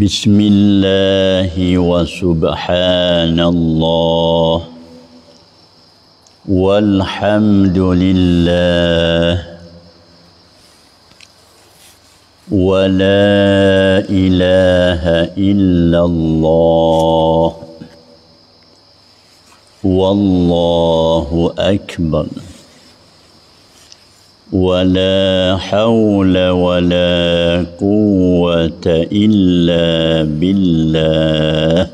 بسم الله وسبحان الله والحمد لله ولا إله إلا الله والله أكبر ولا حول ولا قوة إلا بالله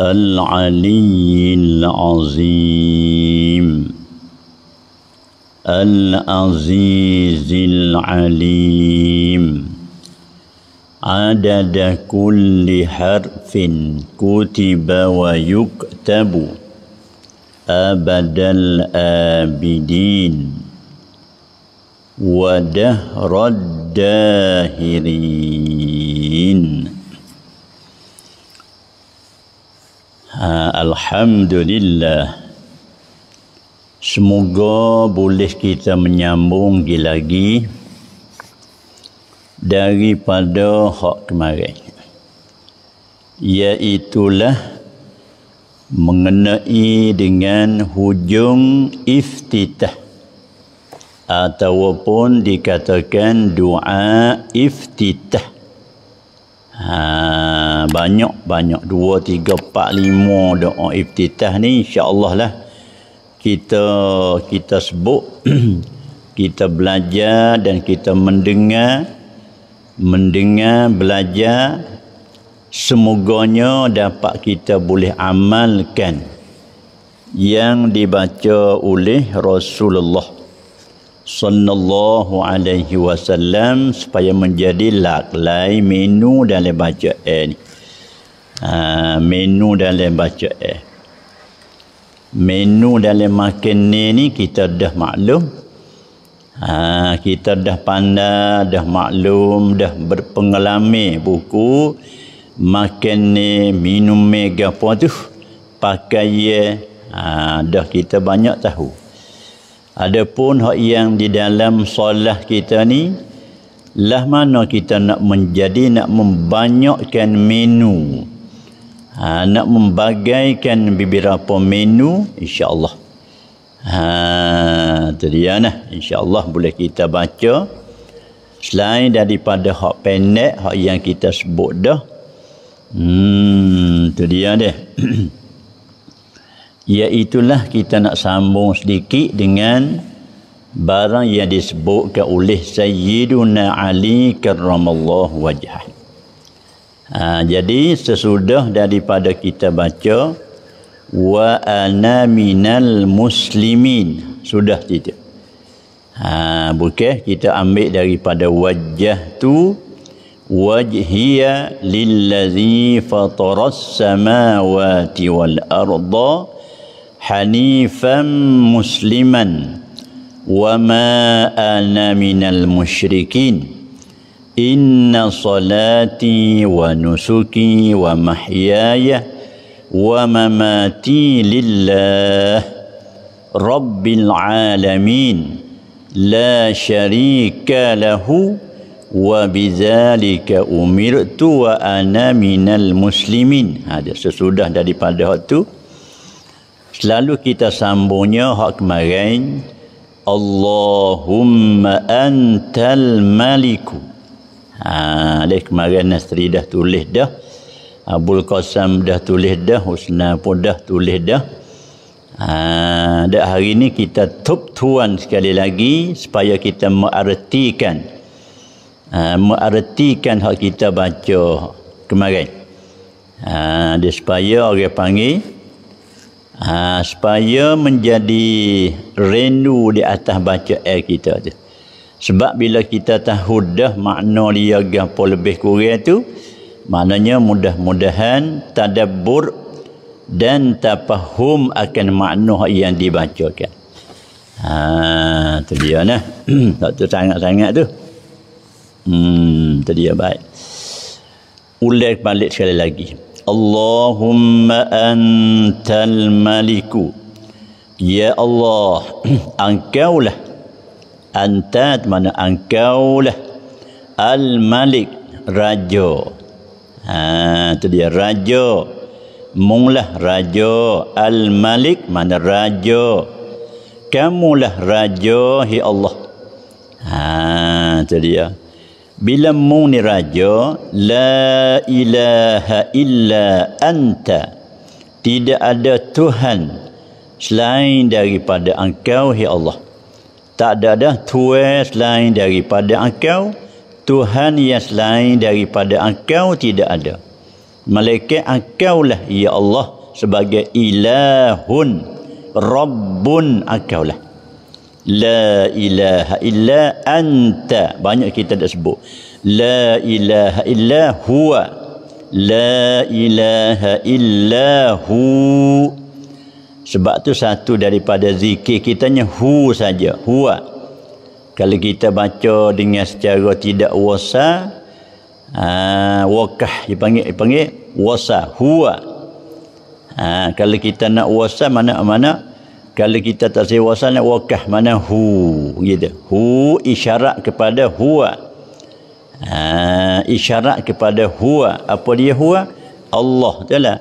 العلي العظيم العزيز العليم عدد كل حرف كتب ويكتب أبد الآبدين ودهر الداهرين ha, Alhamdulillah. Semoga boleh kita menyambung lagi lagi daripada hak kemarin. Iaitulah mengenai dengan hujung iftitah ataupun dikatakan doa iftitah ha, banyak banyak dua tiga 4 lima doa iftitah ni insyaallah lah kita kita sebut kita belajar dan kita mendengar mendengar belajar semoganya dapat kita boleh amalkan yang dibaca oleh Rasulullah sallallahu alaihi wasallam supaya menjadi laklai menu dalam baca eh ni. Ha, menu dalam baca eh. Menu dalam makan ni, ni kita dah maklum. Ha, kita dah pandai, dah maklum, dah berpengalami buku makan ni, minum ni, gapo tu, pakai ye, ha, dah kita banyak tahu. Adapun hak yang di dalam solah kita ni lah mana kita nak menjadi nak membanyakkan menu. Ha, nak membagaikan beberapa menu insya-Allah. Ha terianah insya-Allah boleh kita baca selain daripada hak pendek hak yang kita sebut dah. Hmm tu deh. Iaitulah kita nak sambung sedikit dengan barang yang disebutkan oleh Sayyiduna Ali Karamallah Wajah. Ha, jadi sesudah daripada kita baca wa ana minal muslimin sudah kita. Ha, bukan kita ambil daripada wajah tu wajhiya lillazi fatara as-samawati wal ardh حنيفا مسلما وما انا من المشركين ان صلاتي ونسكي ومحياي ومماتي لله رب العالمين لا شريك له وبذلك امرت وانا من المسلمين هذا سسوده daripada waktu itu selalu kita sambungnya hak kemarin Allahumma antal maliku ha kemarin Nasri dah tulis dah Abul Qasim dah tulis dah Husna pun dah tulis dah ha dah hari ini kita top tuan sekali lagi supaya kita mengartikan, ha, mengertikan hak kita baca kemarin ha dia supaya orang panggil ha, supaya menjadi rendu di atas baca air kita tu sebab bila kita tahu dah makna dia gapo lebih kurang tu maknanya mudah-mudahan tadabbur dan tafahum akan makna yang dibacakan ha tu dia nah tak tu sangat-sangat tu hmm tu dia baik ulang balik sekali lagi Allahumma antal maliku Ya Allah Engkau lah Antat mana engkau lah Al malik Raja ha, Itu dia Raja Munglah Raja Al malik mana Raja Kamulah Raja Hi ya Allah ha, Itu dia bila mu ni raja la ilaha illa anta tidak ada tuhan selain daripada engkau ya Allah tak ada dah tuhan selain daripada engkau tuhan yang selain daripada engkau tidak ada malaikat engkau lah ya Allah sebagai ilahun rabbun engkau lah La ilaha illa anta Banyak kita dah sebut La ilaha illa huwa La ilaha illa hu Sebab tu satu daripada zikir kitanya hu saja Huwa Kalau kita baca dengan secara tidak wasa ha, wakah. uh, panggil. dipanggil, panggil Wasa Huwa uh, Kalau kita nak wasa mana-mana kalau kita tak sewa sana wakah mana hu gitu hu isyarat kepada huwa ha, isyarat kepada huwa apa dia huwa Allah jala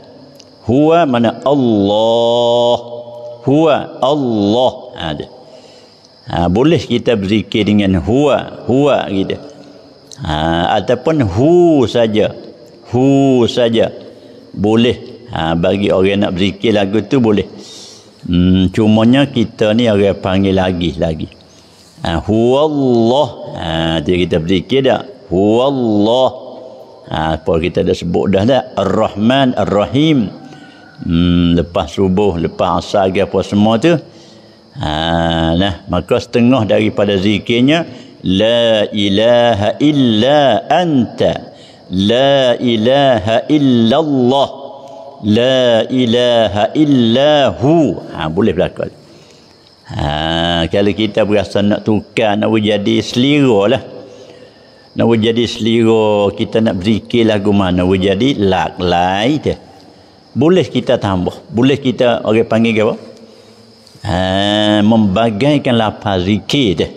huwa mana Allah huwa Allah ada ha, ha, boleh kita berzikir dengan huwa huwa gitu ha, ataupun hu saja hu saja boleh ha, bagi orang yang nak berzikir lagu tu boleh Hmm, cumanya kita ni orang panggil lagi lagi. Ha, huwallah. Ha, dia kita berzikir dah. Huwallah. Ha, apa kita dah sebut dah dah. Ar-Rahman, Ar-Rahim. Hmm, lepas subuh, lepas asar ke apa semua tu. Ha, nah, maka setengah daripada zikirnya. La ilaha illa anta. La ilaha illallah. Allah. La ilaha illa hu. Ha, boleh berlaku. Ha, kalau kita berasa nak tukar, nak jadi selira lah. Nak jadi selira, kita nak berzikir lagu mana. Nak jadi lak lai dia. Boleh kita tambah. Boleh kita orang panggil apa? Ha, membagaikan lapar zikir dia.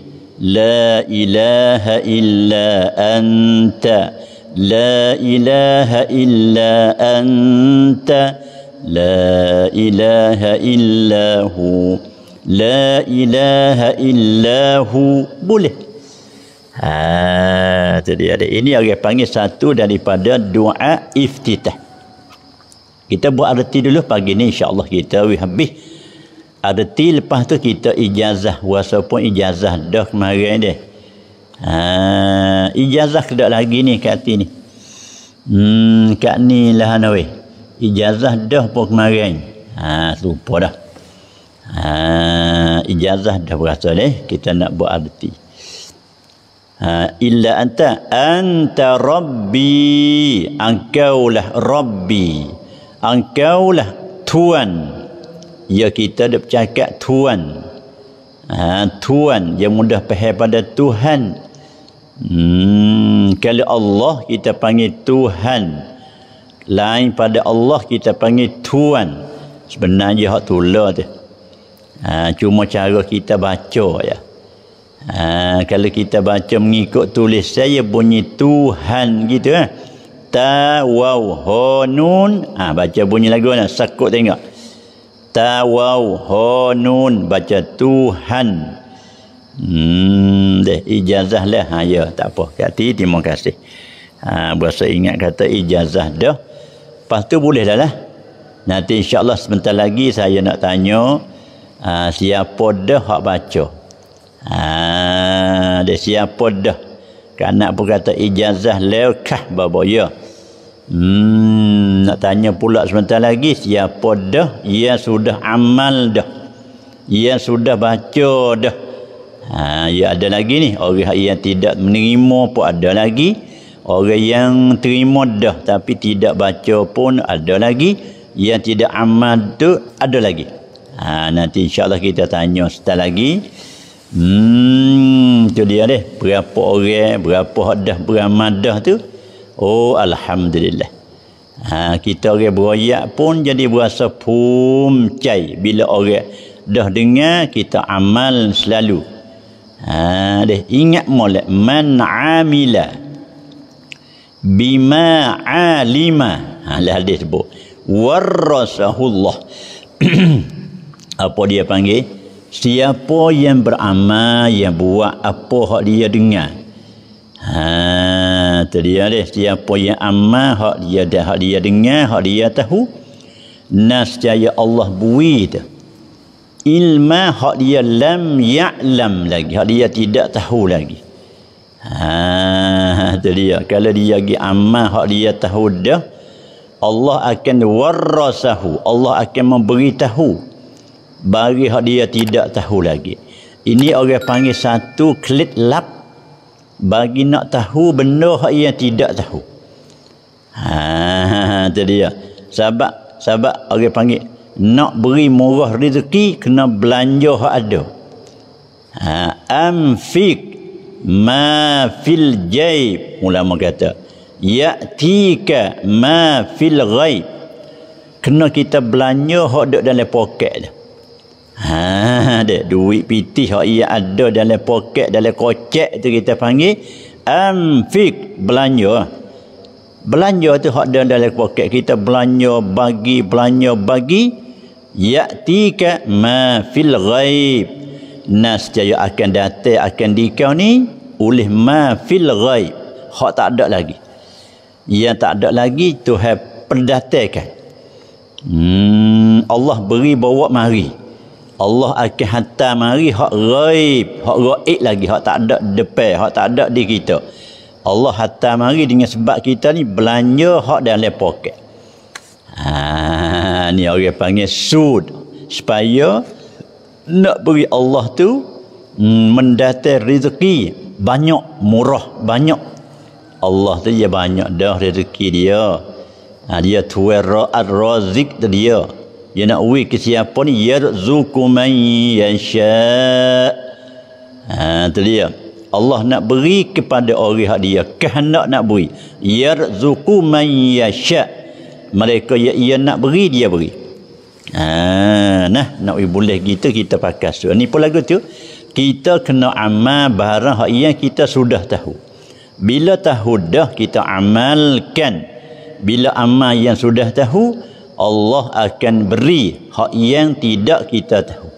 La ilaha illa anta. لا إله إلا أنت لا إله إلا هو لا إله إلا هو boleh ha jadi ada ini orang panggil satu daripada doa iftitah kita buat arti dulu pagi ni insyaallah kita we habis arti lepas tu kita ijazah walaupun ijazah dah kemarin dia Ha, ijazah ke lagi ni kat hati ni. Hmm, kat ni lah anawi. Ijazah dah pun kemarin. Ha, lupa dah. Ha, ijazah dah berasa ni. Kita nak buat arti. Ha, illa anta anta rabbi engkau lah rabbi engkau lah tuan ya kita dah cakap tuan ha, tuan yang mudah faham pada Tuhan Hmm, kali Allah kita panggil Tuhan. Lain pada Allah kita panggil Tuhan. Sebenarnya hak tula tu. Ha, cuma cara kita baca ya. Ha, kalau kita baca mengikut tulis saya bunyi Tuhan gitu eh. Ta waw ha nun. Ah baca bunyi lagu nak sakut tengok. Ta waw ha nun baca Tuhan. Hmm, deh ijazah lah. Ha, ya, tak apa. Kati, terima kasih. Ha, berasa ingat kata ijazah dah. Lepas tu boleh dah lah. Nanti insyaAllah sebentar lagi saya nak tanya ha, siapa dah hak baca. Ha, deh siapa dah. Kanak pun kata ijazah lelkah bapa. Ya. Hmm, nak tanya pula sebentar lagi siapa dah ia sudah amal dah. ia sudah baca dah. Ha, ya ada lagi ni orang yang tidak menerima pun ada lagi. Orang yang terima dah tapi tidak baca pun ada lagi. Yang tidak amal tu ada lagi. Ha, nanti insyaAllah kita tanya setelah lagi. Hmm, tu dia deh. Berapa orang, berapa dah beramal dah tu? Oh, Alhamdulillah. Ha, kita orang beroyak pun jadi berasa cai Bila orang dah dengar, kita amal selalu. Ha deh ingat molek man amila bima alima. Ha hadis sebut. Warasahullah. apa dia panggil? Siapa yang beramal yang buat apa hak dia dengar? Ha tu dia deh siapa yang amal hak dia dah hak dia dengar hak dia tahu nas Allah buih tu ilma hak dia lam ya'lam lagi hak dia tidak tahu lagi ha tu dia kalau dia pergi amal hak dia tahu dah Allah akan warasahu Allah akan memberitahu bagi hak dia tidak tahu lagi ini orang panggil satu klit lap bagi nak tahu benda hak yang tidak tahu ha tu dia sebab sebab orang panggil nak beri murah rezeki kena belanja hak ada ha amfik ma fil jaib ulama kata tika ma fil ghaib kena kita belanja hak duk dalam poket tu ha ada duit pitih hak ia ada dalam poket dalam kocek tu kita panggil amfik belanja belanja tu hak dalam dalam poket kita belanja bagi belanja bagi ya'tika ma fil ghaib nas jaya akan datang akan dikau ni oleh ma fil ghaib hak tak ada lagi yang tak ada lagi tu have perdatakan hmm, Allah beri bawa mari Allah akan hantar mari hak ghaib hak ghaib lagi hak tak ada depan hak tak ada di kita Allah hantar mari dengan sebab kita ni belanja hak dalam poket ha ni orang panggil sud supaya nak beri Allah tu mm, rezeki banyak murah banyak Allah tu dia banyak dah rezeki dia ha, dia tuwe ra'ad razik tu dia dia nak ui ke siapa ni ya zuku yasha ha, tu dia Allah nak beri kepada orang hak dia kehendak nak beri ya zuku yasha' mereka ya ia nak beri dia beri ha, nah nak ibu boleh gitu kita pakai so ni pun lagu tu kita kena amal barang yang kita sudah tahu bila tahu dah kita amalkan bila amal yang sudah tahu Allah akan beri hak yang tidak kita tahu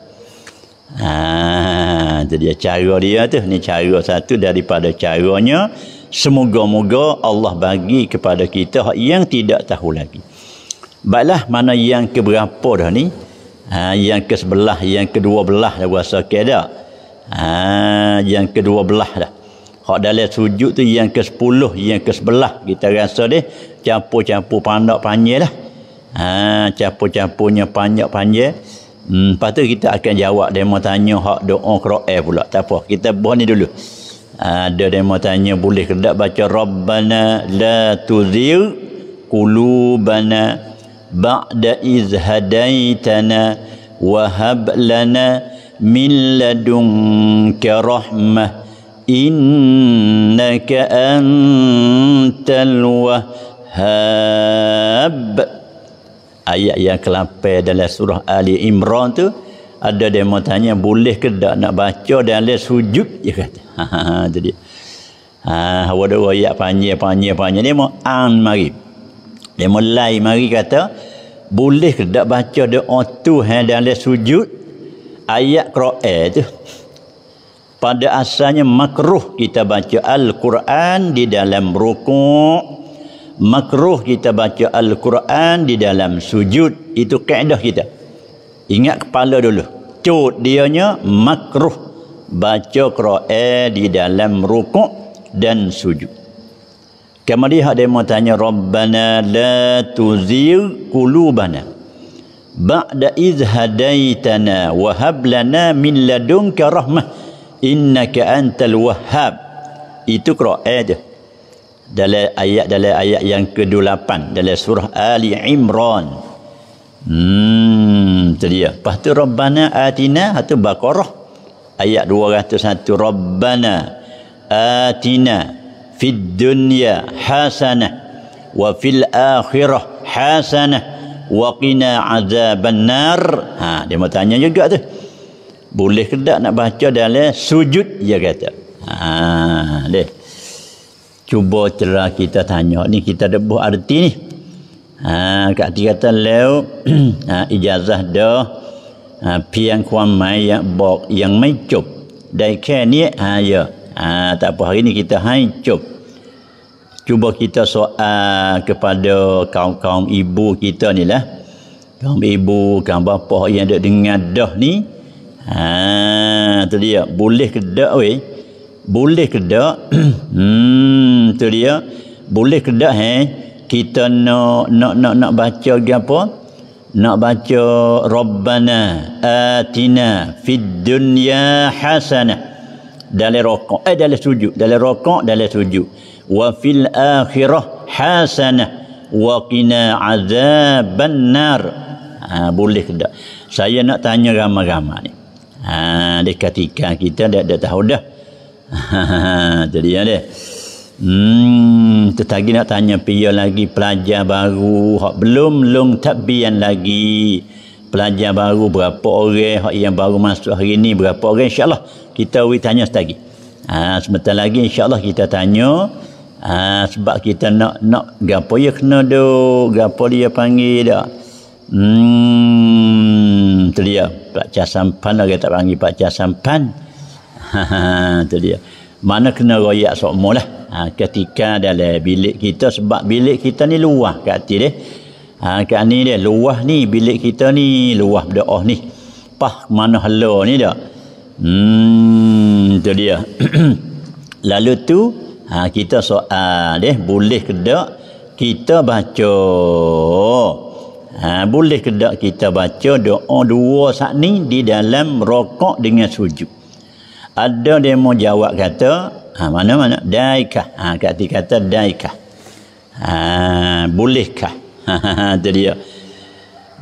ha, jadi cara dia tu ni cara satu daripada caranya Semoga-moga Allah bagi kepada kita yang tidak tahu lagi. Baiklah, mana yang keberapa dah ni? Ha, yang ke sebelah, yang kedua belah dah rasa okay dah. Ha, yang kedua belah dah. Hak dalam sujud tu yang ke sepuluh, yang ke sebelah. Kita rasa dia campur-campur pandak panjang lah. Ha, campur-campurnya panjang panjang. Hmm, lepas tu kita akan jawab dia mau tanya hak doa kera'ah pula. Tak apa, kita buah ni Dulu ada yang mau tanya boleh ke tak baca Rabbana la tuzil kulubana ba'da iz hadaitana wahab lana min ladunka rahmah innaka antal wahhab ayat yang kelapa dalam surah Ali Imran tu ada dia mau tanya boleh ke tak nak baca dan dia sujud dia kata ha ha jadi ha, ha hawa dua ayat panjang panjang panjang dia mau an mari dia mau lai mari kata boleh ke tak baca doa tu ha eh, dan dia sujud ayat qira'a tu pada asalnya makruh kita baca al-Quran di dalam rukuk makruh kita baca al-Quran di dalam sujud itu kaedah kita Ingat kepala dulu. Cut dianya makruh baca Quran di dalam rukuk dan sujud. Kemudian ada yang tanya Rabbana la tuzir qulubana. Ba'da iz hadaitana Wahab lana min ladunka rahmah Innaka antal wahab Itu kera'a je Dalam ayat dalam ayat yang ke-8 Dalam surah Ali Imran Hmm, itu dia. Lepas tu, Rabbana atina, itu ha, Baqarah. Ayat 201, Rabbana atina fid dunya hasanah wa fil akhirah hasanah wa qina azaban nar. Ha, dia mau tanya juga tu. Boleh ke tak nak baca dalam sujud, dia kata. Ha, deh. Cuba cerah kita tanya. Ni kita ada buah arti ni ha kat dia kata leo ha, ijazah dah ha, pian kuam mai yang bok yang mai cup dai ke ni ha ya ha, tak apa hari ni kita hai cup cuba kita soal kepada kaum-kaum ibu kita ni lah kaum ibu kaum bapa yang ada dengar dah ni ha tu dia boleh ke dak weh boleh ke dak hmm tu dia boleh ke dak eh? kita nak nak nak nak baca dia apa nak baca rabbana atina fid dunya hasanah dalam rokok eh dalam sujud dalam rokok dalam sujud wa fil akhirah hasanah wa qina azaban nar ha, boleh ke tak saya nak tanya ramai-ramai ni ha, dekat ketika kita dah, dah tahu dah jadi ada ya, Hmm, tetagi nak tanya pia lagi pelajar baru hak belum long tabian lagi. Pelajar baru berapa orang hak yang baru masuk hari ini berapa orang insyaallah kita we tanya setagi. Ah ha, sebentar lagi insyaallah kita tanya ha, sebab kita nak nak gapo ya kena do gapo dia panggil dak. Hmm tu dia Pak Cah Sampan lagi tak panggil Pak Cah Sampan. Ha, ha ha tu dia mana kena royak sokmo lah ha, ketika dalam bilik kita sebab bilik kita ni luah kat dia ha, kat ni dia luah ni bilik kita ni luah oh ni pah mana hello ni dia hmm tu dia lalu tu ha, kita soal dia boleh ke tak kita baca ha, boleh ke tak kita baca doa dua saat ni di dalam rokok dengan sujud ada demo jawab kata ha, mana mana daikah ha, kata kata daikah ha, bolehkah ha, ha, ha, tu dia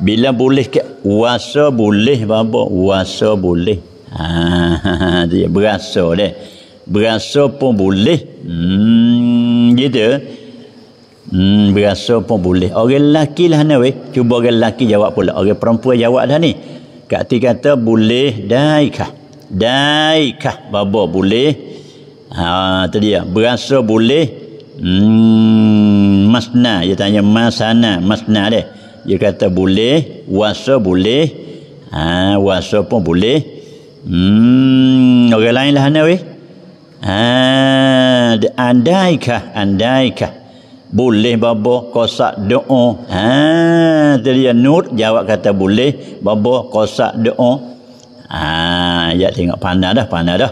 bila boleh ke wasa boleh bapa wasa boleh ha, dia berasa deh berasa pun boleh hmm, gitu hmm, berasa pun boleh orang lelaki lah ni weh cuba orang lelaki jawab pula orang perempuan jawab dah ni kat kata boleh daikah daikah babo boleh ha tadi ya berasa boleh hmm, masna dia tanya masana masna dia dia kata boleh wasa boleh ha wasa pun boleh hmm orang lain lah ana weh ha andaikah andaikah boleh babo kosak doa ha tadi ya nur jawab kata boleh babo kosak doa Ha, ya tengok panah dah, panah dah.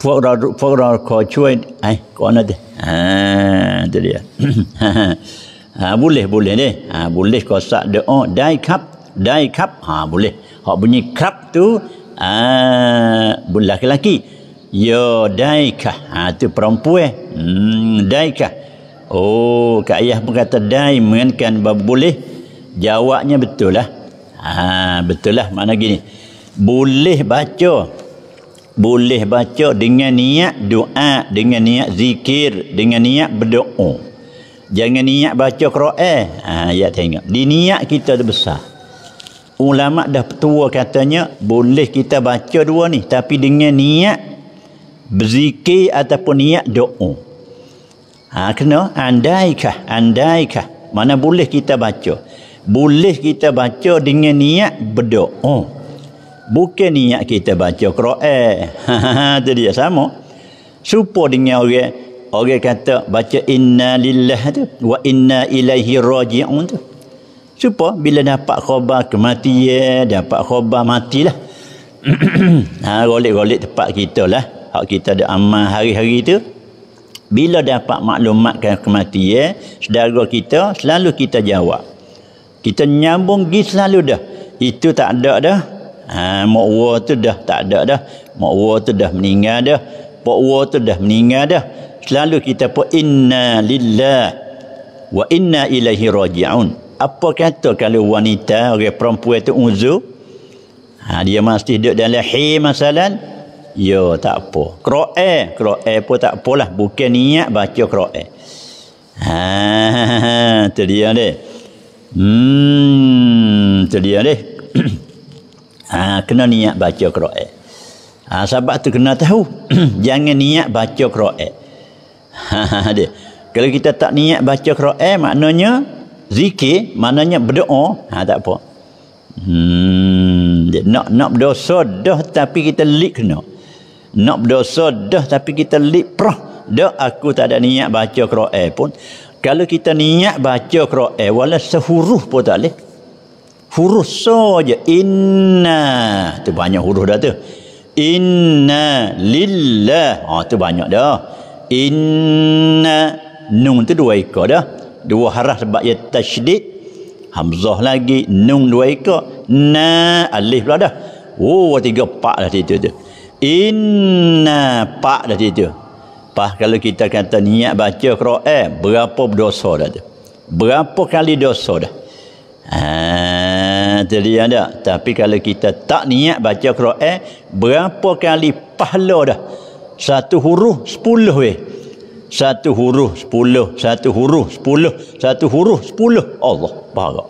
Puak ra puak ra ko cuai eh ko nanti. Ha, tu dia. ha, boleh boleh ni. Ha, boleh ko sak de o oh, dai kap, dai kap. Ha, boleh. Hak bunyi kap tu ha, bulah lelaki. Yo dai ka. Ha, tu perempuan. Hmm, dai ka. Oh, kak ayah pun kata dai mengenkan boleh. Jawabnya betul lah. Ha, betul lah. Mana gini? boleh baca boleh baca dengan niat doa dengan niat zikir dengan niat berdoa jangan niat baca Quran ha ya tengok di niat kita tu besar ulama dah tua katanya boleh kita baca dua ni tapi dengan niat berzikir ataupun niat doa ha kena andaikah andaikah mana boleh kita baca boleh kita baca dengan niat berdoa bukan niat kita baca Quran. Itu dia sama. Supo dengan orang orang kata baca inna lillahi tu wa inna ilaihi rajiun tu. Supo bila dapat khabar kematian, dapat khabar matilah. ha golik-golik tempat kita lah. Hak kita ada amal hari-hari tu. Bila dapat maklumat kematian, saudara kita selalu kita jawab. Kita nyambung gi selalu dah. Itu tak ada dah. Ha, mak wa tu dah tak ada dah. Mak wa tu dah meninggal dah. Pak wa tu dah meninggal dah. Selalu kita pun inna lillah wa inna ilaihi raji'un. Apa kata kalau wanita orang perempuan tu unzu? Ha, dia masih duduk dalam hi masalan. Ya tak apa. Qira'a, qira'a pun tak apalah. Bukan niat baca qira'a. Ha, tu dia ni. Hmm, tu dia ni. Ha, kena niat baca Quran. Ha, sahabat tu kena tahu. Jangan niat baca Quran. Ha, ha, ha Kalau kita tak niat baca Quran, maknanya zikir, maknanya berdoa. Ha, tak apa. Hmm, nak, nak berdosa dah tapi kita lik kena. Nak berdosa dah tapi kita lik prah. Dah aku tak ada niat baca Quran pun. Kalau kita niat baca Quran, wala sehuruh pun tak boleh huruf so je inna tu banyak huruf dah tu inna lillah ha, tu banyak dah inna nun tu dua ikat dah dua harah sebab ia tashdid hamzah lagi nun dua ikat na alif pula dah oh tiga pak dah situ tu inna pak dah situ Pas kalau kita kata niat baca Quran, eh, berapa dosa dah tu? Berapa kali dosa dah? Haa, ah, ada, Tapi kalau kita tak niat baca Quran, berapa kali pahala dah? Satu huruf sepuluh weh. Satu huruf sepuluh, satu huruf sepuluh, satu huruf sepuluh. Allah, parah.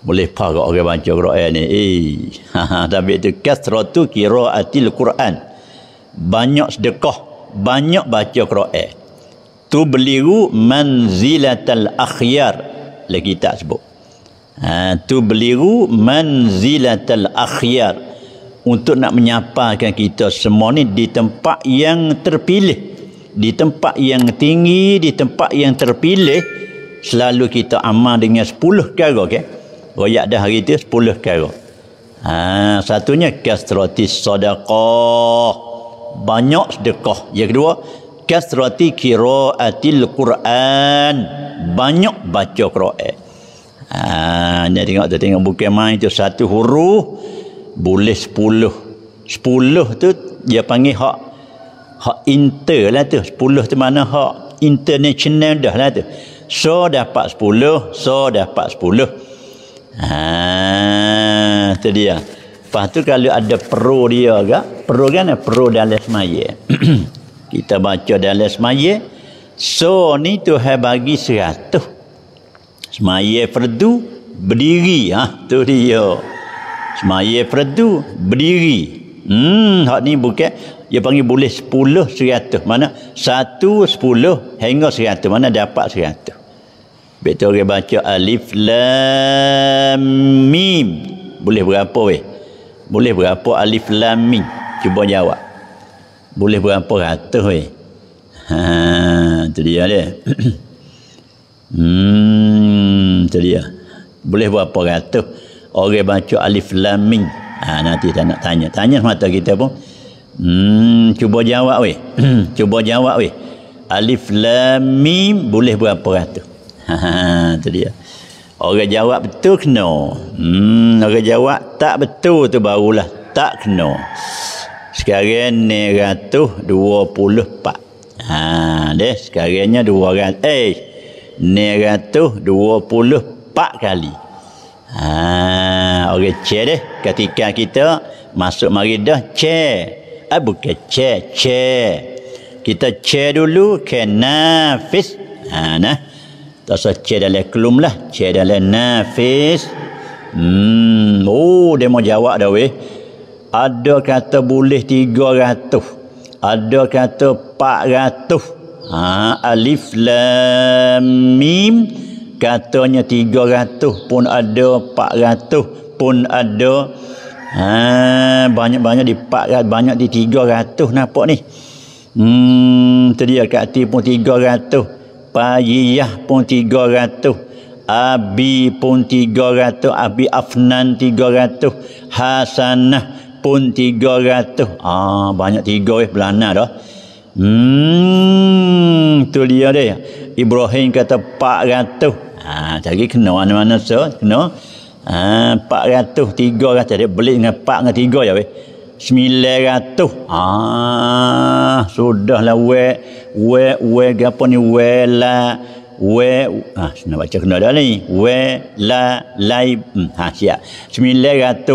Boleh parah orang baca Quran ni. Eh, tapi itu kasratu kira atil Quran. Banyak sedekah, banyak baca Quran. Tu beliru manzilatal akhyar. Lagi tak sebut. Ha, tu beliru manzilatal akhyar untuk nak menyapakan kita semua ni di tempat yang terpilih di tempat yang tinggi di tempat yang terpilih selalu kita amal dengan 10 perkara okey royak dah hari tu sepuluh perkara ha satunya kasrati sedekah banyak sedekah yang kedua kasrati qiraatil quran banyak baca quran Ha, tengok tak tengok Bukit Mai tu satu huruf boleh sepuluh. Sepuluh tu dia panggil hak hak inter lah tu. Sepuluh tu mana hak international dah lah tu. So dapat sepuluh, so dapat sepuluh. ah tu dia. Lepas tu kalau ada pro dia agak, pro kan pro dalam semaya. Kita baca dalam semaya. So ni tu bagi seratus. Semaya perdu berdiri. Ha, tu dia. Semaya perdu berdiri. Hmm, hak ni bukan dia panggil boleh sepuluh seratus. Mana satu sepuluh hingga seratus. Mana dapat seratus. Betul orang baca alif lam mim. Boleh berapa weh? Boleh berapa alif lam mim? Cuba jawab. Boleh berapa ratus weh? Ha, tu dia dia. Hmm, tu dia. Boleh buat apa kata? Orang baca alif lam mim. Ha, nanti tak nak tanya. Tanya semata kita pun. Hmm, cuba jawab weh. cuba jawab weh. Alif lam mim boleh buat apa kata? Ha, ha, ha, tu dia. Orang jawab betul kena. Hmm, orang jawab tak betul tu barulah tak kena. Sekarang ni ratuh dua puluh pak. Ha, deh, sekarangnya dua ratuh. Eh, 924 kali. Ha, orang che deh ketika kita masuk mari dah che. Ah bukan che, che. Kita che dulu ke nafis. Ha nah. Tak usah che dalam kelum lah. Che dalam nafis. Hmm, oh dia mau jawab dah weh. Ada kata boleh 300. Ada kata 400 ha, alif lam mim katanya 300 pun ada 400 pun ada ha, banyak-banyak di 400 banyak di tiga 300 nampak ni hmm dia kati pun tiga 300 payiyah pun tiga 300 Abi pun tiga ratus. Abi Afnan tiga ratus. Hasanah pun tiga ratus. Ah, banyak tiga eh, belana dah. Hmm, tu dia dia. Ibrahim kata 400. Ha, cari kena mana-mana so, kena. Ha, 400, 300 kata dia beli dengan 4 dengan 3 ya weh. 900. Ah, ha, sudahlah we we we gapo ni we la we ah sana ha, baca kena dah ni. We la lai hmm, ha siap. 900.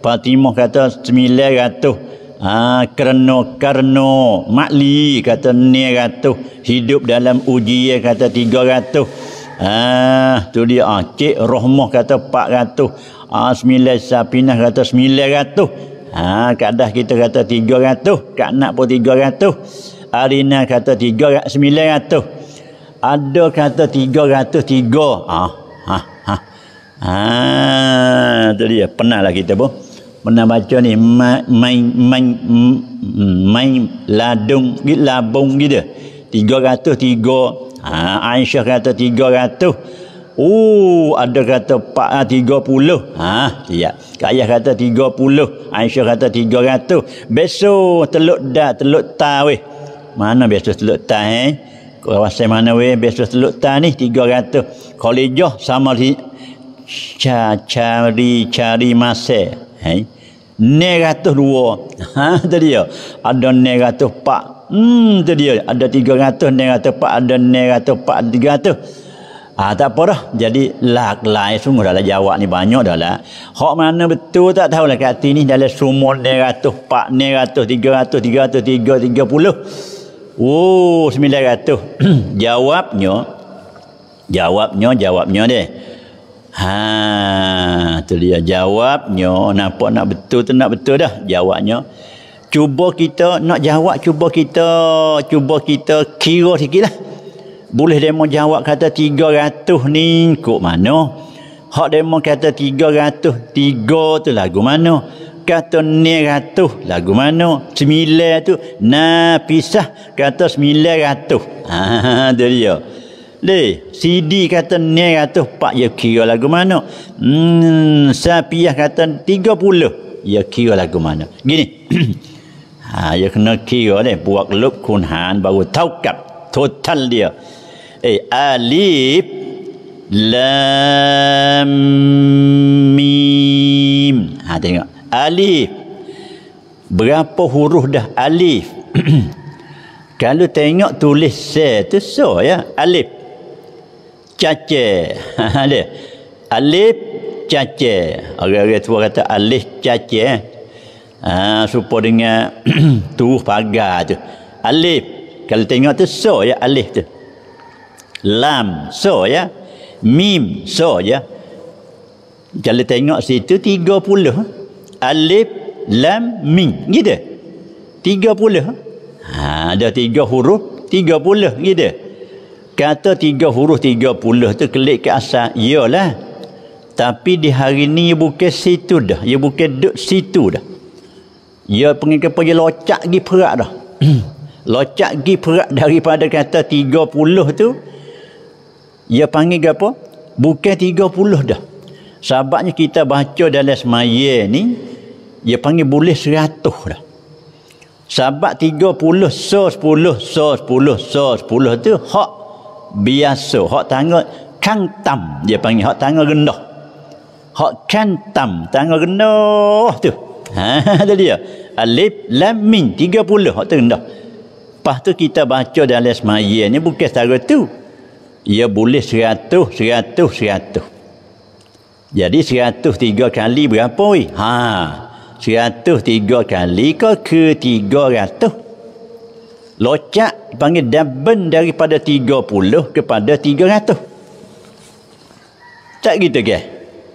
Fatimah kata 900. Ah ha, kerana kerana makli kata ni ratus hidup dalam ujian kata tiga ratus. Ah tu dia ah Cik Rohmah kata empat ratus. Ah sembilan sapinah kata sembilan ratus. Ah ha, kadah kita kata tiga ratus. Kak nak pun tiga ratus. Arina kata tiga ratus sembilan ratus. Ada kata tiga ratus tiga. Ah ha ha. Ah ha, tu dia penahlah kita pun mana baca ni mai mai mai ladung git labung gitu 303 ha, Aisyah kata 300 Oh ada kata 4, 30 ah, ha ya Kayah kata 30 Aisyah kata 300 besok teluk dah teluk ta weh mana besok teluk ta eh kawasan mana weh besok teluk ta ni 300 kolejoh sama cari cari masa Hei. Ne dua. Ha, itu dia. Ada ne ratus empat. Hmm, itu dia. Ada tiga ratus, ne ratus empat. Ada ne ratus empat, ada tiga ratus. Ha, tak apa dah. Jadi, lak lain sungguh dalam jawab ni banyak dah lah. Hak mana betul tak tahu lah. kat ni dalam sumur ne ratus empat, ne tiga ratus, tiga ratus tiga, tiga puluh. Oh, sembilan ratus. jawabnya, jawabnya, jawabnya deh. Ha, tu dia jawabnya. Napa nak betul tu nak betul dah jawabnya. Cuba kita nak jawab cuba kita cuba kita kira sikitlah. Boleh demo jawab kata 300 ni kok mana? Hak demo kata 300, 3 tu lagu mana? Kata ni ratu lagu mana? Sembilan tu. nak pisah kata sembilan ratu. Ha, tu dia. Le, CD kata ni ratus pak ya kira lagu mana. Hmm, Sapiah kata tiga puluh ya kira lagu mana. Gini. ha, ya kena kira ni. Buat lup kunhan baru taukap total dia. Eh, alif lam mim. Ha, tengok. Alif. Berapa huruf dah alif? Kalau tengok tulis saya tu so ya. Alif cace ale alif cace orang-orang tua kata alif cace ah ha, supo dengan tuh pagar tu alif kalau tengok tu so ya alif tu lam so ya mim so ya kalau tengok situ 30 alif lam mim gitu 30 ha ada 3 huruf 30 gitu kata tiga huruf tiga puluh tu kelik ke asal iyalah tapi di hari ni ia bukan situ dah ia bukan duduk situ dah ia pengen ke pergi locak pergi perak dah locak pergi perak daripada kata tiga puluh tu ia panggil ke apa bukan tiga puluh dah sahabatnya kita baca dalam semaya ni ia panggil boleh seratus dah sahabat tiga puluh so sepuluh so sepuluh so sepuluh tu hak biasa hak tangga kantam dia panggil hak tangga rendah hak kantam tangga rendah tu ha ada dia alif lam min 30 hak tu rendah lepas tu kita baca dalam semaya ni bukan setara tu ia boleh 100 100 100 jadi tiga kali berapa weh ha tiga kali ke tiga ratus locak panggil daban daripada 30 kepada 300 tak gitu ke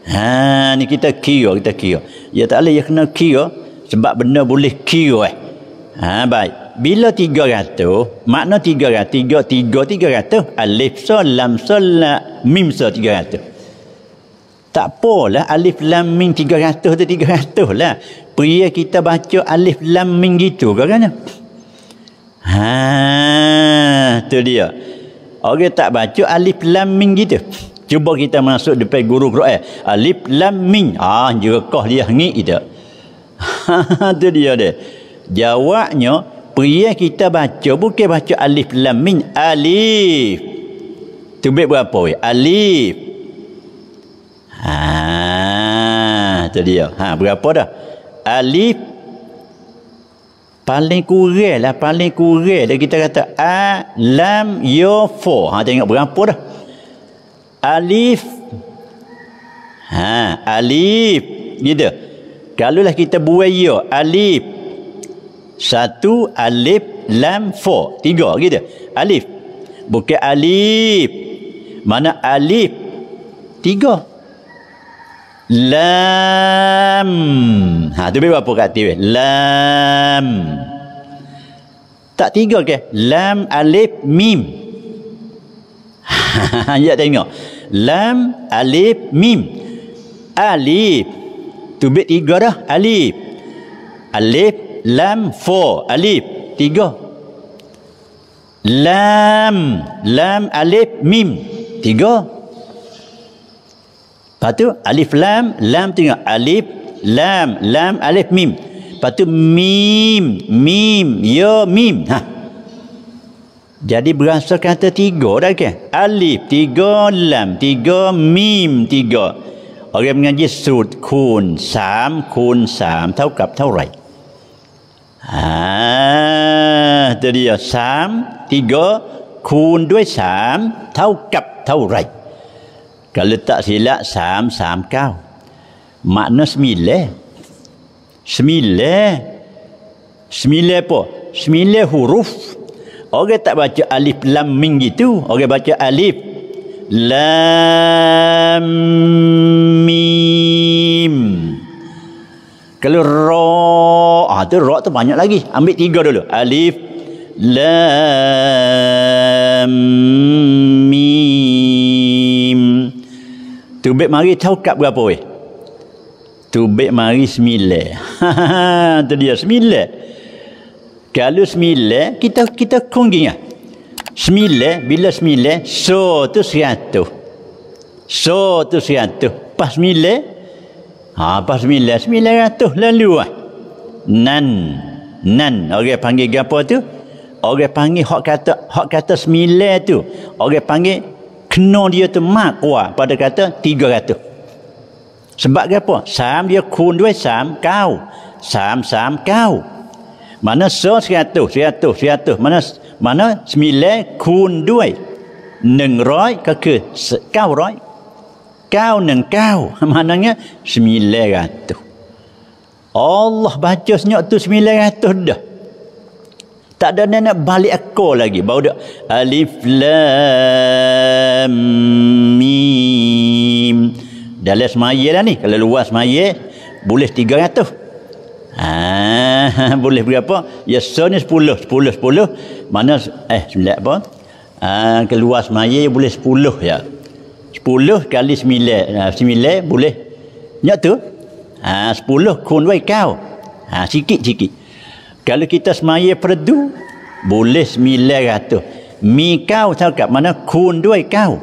ha ni kita kira kita kira ya tak boleh ya kena kira sebab benda boleh kira eh ha baik bila 300 makna 300 3 300 alif so lam so la mim so 300 tak apalah alif lam mim 300 tu 300 lah pria kita baca alif lam mim gitu ke kan? kerana Ha, tu dia. Orang tak baca alif lam mim gitu. Cuba kita masuk depan guru Quran. Eh. Alif lam mim. Ah, juga kah dia ngi gitu. Ha, tu dia dia. Jawabnya Pria kita baca bukan baca alif lam mim alif. Tu berapa we? Alif. Ha, tu dia. Ha, berapa dah? Alif paling kurang lah paling kurang lah kita kata alam yo fo ha tengok berapa dah alif ha alif ni dia kalau lah kita buat yo alif satu alif lam fo tiga gitu alif bukan alif mana alif tiga Lam. Ha tu bagi apa kat tiwe? Lam. Tak tiga ke? Lam, alif, mim. Ha, ya tengok. Lam, alif, mim. Alif. Tu bagi tiga dah. Alif. Alif, lam, fo. Alif. Tiga. Lam. Lam, alif, mim. Tiga. Lepas tu alif lam, lam tu tengok alif lam, lam alif mim. Lepas tu mim, mim, ya mim. Ha. Jadi berasal kata tiga dah kan? Alif tiga, lam tiga, mim tiga. Orang yang mengaji sud kun sam kun sam tahu kap tahu rai. Ah, ha, tadi ya sam tiga kun dua sam tahu kap tahu rai. Kalau tak silap sam-sam kau. Makna semileh. Semileh. Semileh apa? Semileh huruf. Orang tak baca alif lam min gitu. Orang baca alif lam mim. Kalau ro, ah tu ro tu banyak lagi. Ambil tiga dulu. Alif lam mim. Tubik mari tahu kat berapa weh? Tubik mari semile. Itu dia semile. Kalau semile, kita kita kongginya. Semile, bila semile, so tu seratus. So tu seratus. Pas semile, ha, pas semile, semile ratus lalu lah. Nan, nan. Orang panggil apa tu? Orang panggil hak kata hak kata semile tu. Orang panggil kena dia tu mak, makwa pada kata 300 sebab apa sam dia kun dua sam kau sam sam kau mana so 100 100 mana mana 9 kun dua 100 ke ke 900 kau neng kau maknanya 900 Allah baca senyap tu 900 dah tak ada nak balik ekor lagi. Baru dia alif lam mim. Dalam semaya lah ni. Kalau luas semaya, boleh 300. Ah, ha, boleh berapa? Ya, so ni sepuluh, sepuluh. 10. Mana, eh, sembilan apa? Ah, ha, keluar semaya ya, boleh sepuluh ya. Sepuluh kali sembilan, ha, sembilan boleh. Nyak tu? Ah, ha, 10 kun wai kau. Ah, ha, sikit-sikit. Kalau kita semaya perdu, boleh sembilan ratus. Mi kau tahu kat mana? Kun dua kau.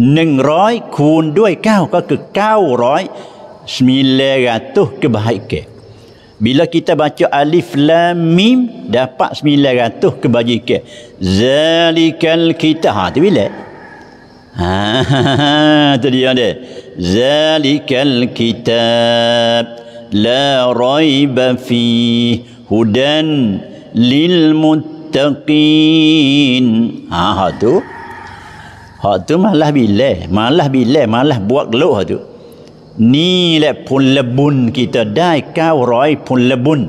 Neng roi kun dua kau. Kau ke kau roi sembilan ratus kebaikan. Bila kita baca alif lam mim dapat sembilan ratus kebajikan. Zalikal kita. Ha, tu bila? Ha, tu dia dia. Zalikal kitab la raiba fi hudan lil muttaqin ha ha tu ha tu malah bila malah bila malah buat geluk ha tu ni lah pun lebun kita dai kau roi pun lebun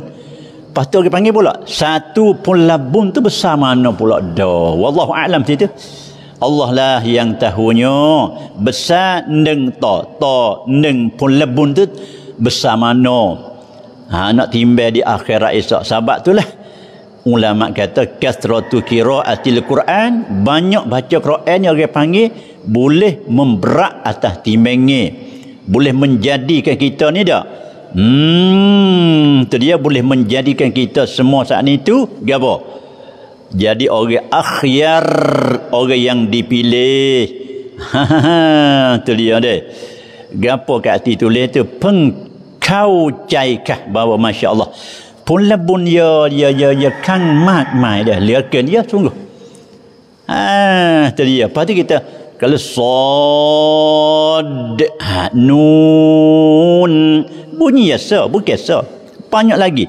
lepas tu dia panggil pula satu pun lebun tu besar mana pula dah wallahu alam situ Allah lah yang tahunya besar neng to to neng pun lebun tu besar mana Ha, nak timbal di akhirat esok. Sebab itulah ulama kata kasratu atil Quran banyak baca Quran yang dia panggil boleh memberat atas timbangnya boleh menjadikan kita ni dak hmm tu dia boleh menjadikan kita semua saat ni tu gapo jadi orang akhir orang yang dipilih ha, ha, ha tu dia deh gapo kat titulah tu peng kau caikah bahawa Masya Allah pun lebun ya ya ya ya kan mat mai dah ya sungguh ah ha, apa tu kita kalau sod ha, nun bunyi ya, so bukan so banyak lagi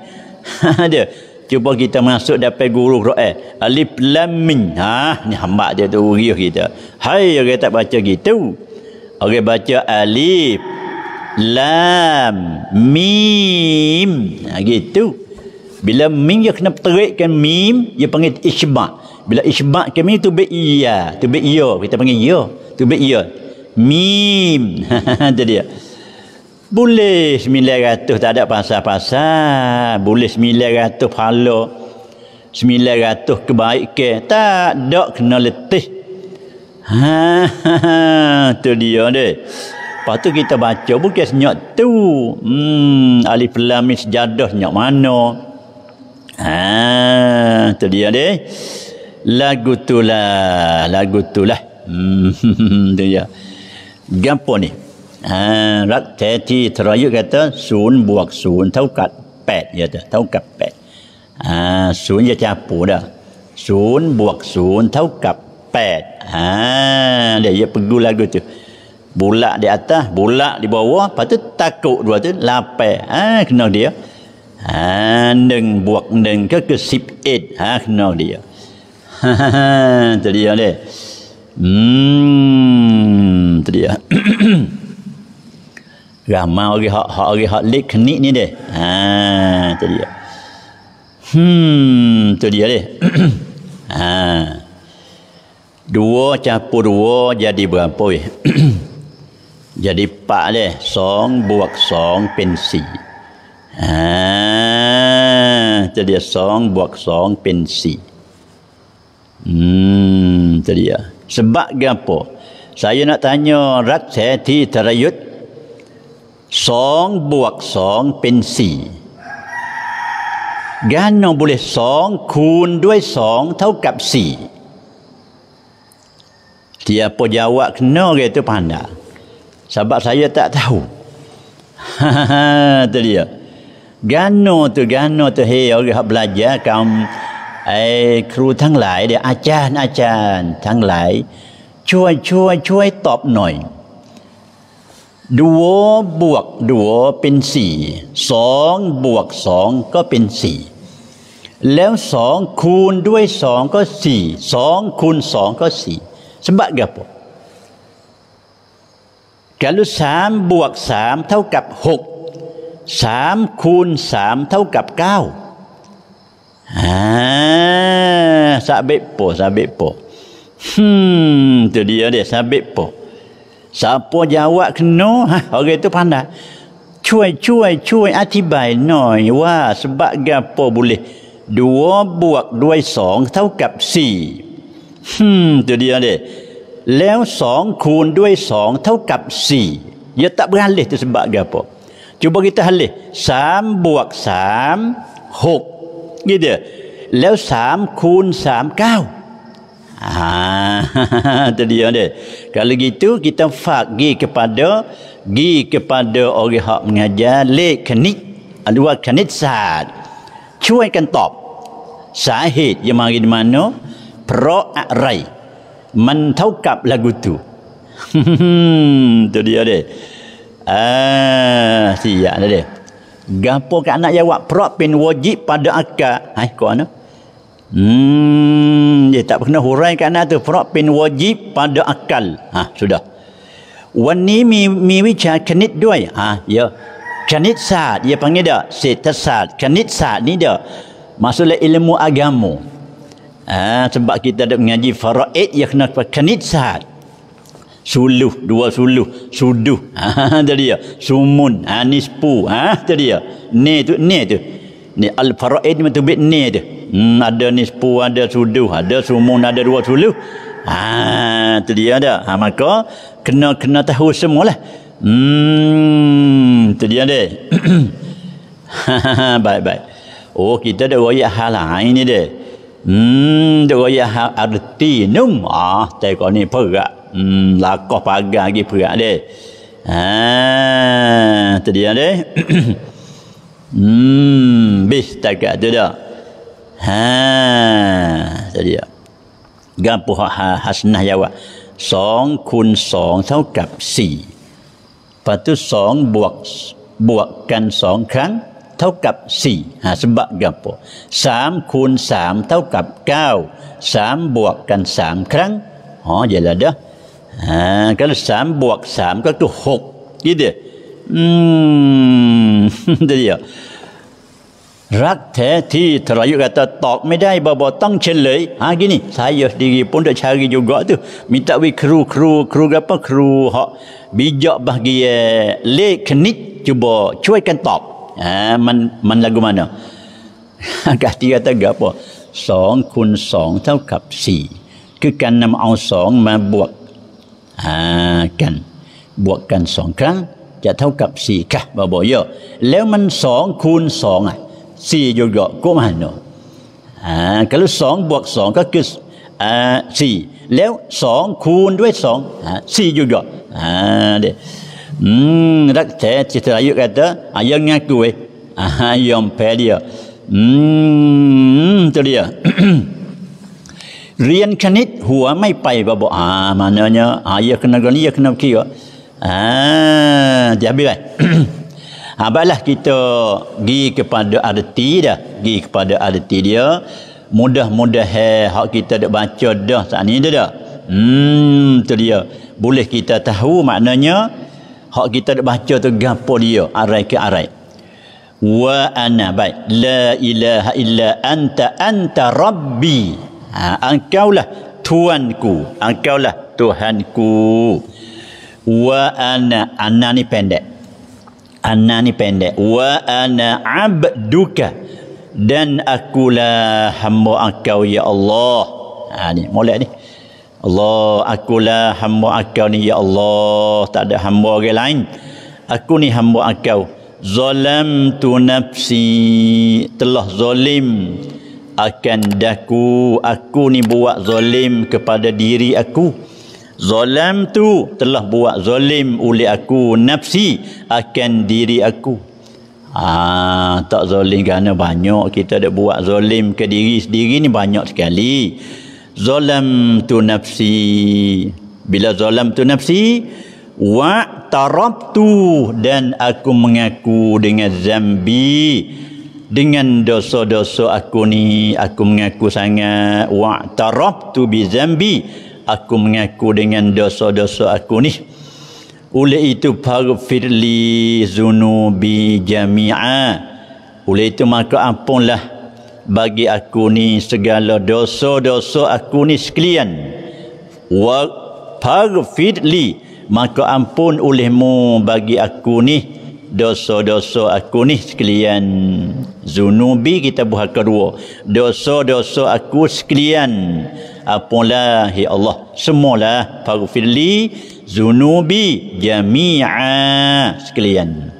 ha, ada cuba kita masuk dapat guru roh eh alif lam ha, ni hamba dia tu riuh kita hai orang tak baca gitu orang baca alif lam mim ha, gitu bila mim dia kena terikkan mim dia panggil isma bila isma kan mim tu be iya tu be iya kita panggil iya tu be iya mim jadi dia boleh 900 tak ada pasal-pasal boleh 900 pahala 900 kebaikan tak ada kena letih ha, ha, ha. tu dia deh Lepas tu kita baca bukan senyap tu. Hmm, alif lam mim sejadah senyap mana? Ha, tu dia deh. Lagu tu lah, lagu tu lah. Hmm, tu dia. Gampang ni. Ha, rak teti terayu kata sun buak sun tau kat pet ya tu, tau kat pet. Ha, sun ya capu dah. Sun buak sun tau kat pet. Ha, dia ya pegu lagu tu bulat di atas bulat di bawah lepas tu takut dua tu lapar ha, kena dia ha, neng buak neng ke ke sip it ha, kena dia ha, ha, ha, tu dia hmm ramai orang hak hak orang hak lek ni deh ha tu dia hmm tu dia ni. ha dua campur dua jadi berapa weh Jadi 4 dia. 2 buat 2 pen 4. Jadi 2 buat 2 pen Hmm. Jadi ya. Sebab apa? Saya nak tanya rat seti terayut. 2 buat 2 pen 4. Gana boleh 2 kun 2 2 tau kap 4. Tiapa jawab kena gitu pandang. Sebab saya tak tahu. tu dia. Gano tu gano tu hei orang hak belajar kaum ai kru thang lai dia ajan ajan thang lai chui chui chui top noi. ดัวบวกดัวเป็นสี่สองบวกสองก็เป็นสี่แล้วสองคูณด้วยสองก็สี่สองคูณสองก็สี่สบักกับผมกลุสามบวกสามเท่ากับหกสามคูณสามเท่ากับเก้าอ่าซาเบโปซาเบโปฮึม tu d i ดี i a s a ย i t p บเบป p a j ั w ยาวะคโนฮะโอเค t ุ p พันนะช่วยช่วยช่วยอธิบายหน่อยว่าสบักกาโปบุลิดัวบวกด้วยสองเท่ากับสี่ฮึมตัวเดียวเดียแล้วสองคูณด้วยสองเท่ากับสี่ยะตะบันเลตสบักเดียปอจุบกิตะฮันเลสามบวกสามหกนี่เดียแล้วสามคูณสามเก้าอ่าตัวเดียวเดียกาลกิตุกิตะฝากกี่ kepada กี่ kepada ออริฮะมงายาเลขคณิตอันว่าคณิตศาสตร์ช่วยกันตอบสาเหตุยังมากินมาโนเพราะอะไร mentaukap lagu tu. tu dia dia. Ah, siap dia. Gapo ke anak jawab prop pin wajib pada akak. Hai kau anak. Hmm, dia tak kena hurai kan tu prop pin wajib pada akal. Ha, sudah. Wan ni mi mi wicha kenit dua ya. Ha, ya. Kenit saat dia panggil dak? Setasat. Kenit saat ni dak? Maksudnya ilmu agama. Ha, sebab kita ada mengaji faraid yang kena kanitsat. Suluh, dua suluh, suduh. Ha, tu dia. Ya, sumun, ha, nispu. Ha, tu dia. Ya. Ni tu, ni tu. Ni al-faraid ni betul ni tu. Hmm, ada nispu, ada suduh, ada sumun, ada dua suluh. Ha, tu dia ada. Ha, maka kena kena tahu semualah. Hmm, tu dia deh. Ha, ha, ha, Baik-baik. oh, kita ada wajah halah. Ha, ini deh. ืมดูยาอัดตีนุ่มอ๋อแต่ก่อนนี่เพื่ออลักก็ปากกากิเพื่อเด้อ่าตัวเดียวเด้ออืมบิสตากะตัวเด้อฮะตัวเดียวกัมปุหะฮัสนะยาวะสองคูณสองเท่ากับสี่ปัจจุสองบวกบวกกันสองครั้งเท่ากับสี่หาสบะกับโปสามคูณสามเท่ากับเก้าสามบวกกันสามครั้งอ๋ออย่าละเด้ออ่าก็สามบวกสามก็คือหกยี่เดียอืมเดียวรักแท้ที่ทรายุกตตอบไม่ได้บ่บต้องเฉลยฮะกินี่สายเยอะดีปุปนเดชากิยูกอตุมิตะวิครูครูครูกับพ่อครูเหาะบิจบาเกีเลขนิดจุบอช่วยกันตอบ ha, man, man lagu mana? Kati kata apa? s อ n g kun s ง n g tau kap si. Ke kan nam au s ส n g ma buat. ่า kan. Buat kan s ง n g kan. จะเท่ากับสี่ค่ะบาบอะแล้วมันสองคูณสองอ่ะสี่โยโยก็มาโนอ่าก็แล้วสองบวกสองก็คืออ่าสี่แล้วสองคูณด้วยสองอ่าสี่โยโยอ่าเด้ Hmm, rak te cita ayu kata, ayang ngaku eh. Ah, ayang pe dia. Hmm, tu dia. Rian kanit hua mai pai babo. Ah, maknanya, ayah kena gani, ayah kena kiyo. Ah, dia habis lah. Habislah kita gi kepada arti dah, gi kepada arti dia. Mudah-mudah eh, hak kita dak baca dah saat ni dah. Hmm, tu dia. Boleh kita tahu maknanya hak kita nak baca tu gapo dia arai ke arai wa ana baik la ilaha illa anta anta rabbi ha, engkau lah tuanku engkau lah tuhanku wa ana ana ni pendek ana ni pendek wa ana abduka dan akulah hamba engkau ya Allah ha, ni mulai ni Allah akulah hamba akau ni ya Allah tak ada hamba orang lain aku ni hamba akau zalam tu nafsi telah zalim akan daku aku ni buat zalim kepada diri aku zalam tu telah buat zalim oleh aku nafsi akan diri aku ah tak zalim kerana banyak kita ada buat zalim ke diri sendiri ni banyak sekali zalam tu nafsi bila zalam tu nafsi wa tarabtu dan aku mengaku dengan zambi dengan dosa-dosa aku ni aku mengaku sangat wa tarabtu bi zambi aku mengaku dengan dosa-dosa aku ni oleh itu faghfirli zunubi jami'a oleh itu maka ampunlah bagi aku ni segala dosa-dosa aku ni sekalian wa farfidli maka ampun olehmu bagi aku ni dosa-dosa aku ni sekalian zunubi kita buah kedua dosa-dosa aku sekalian apalah ya Allah semualah farfidli li zunubi jami'a sekalian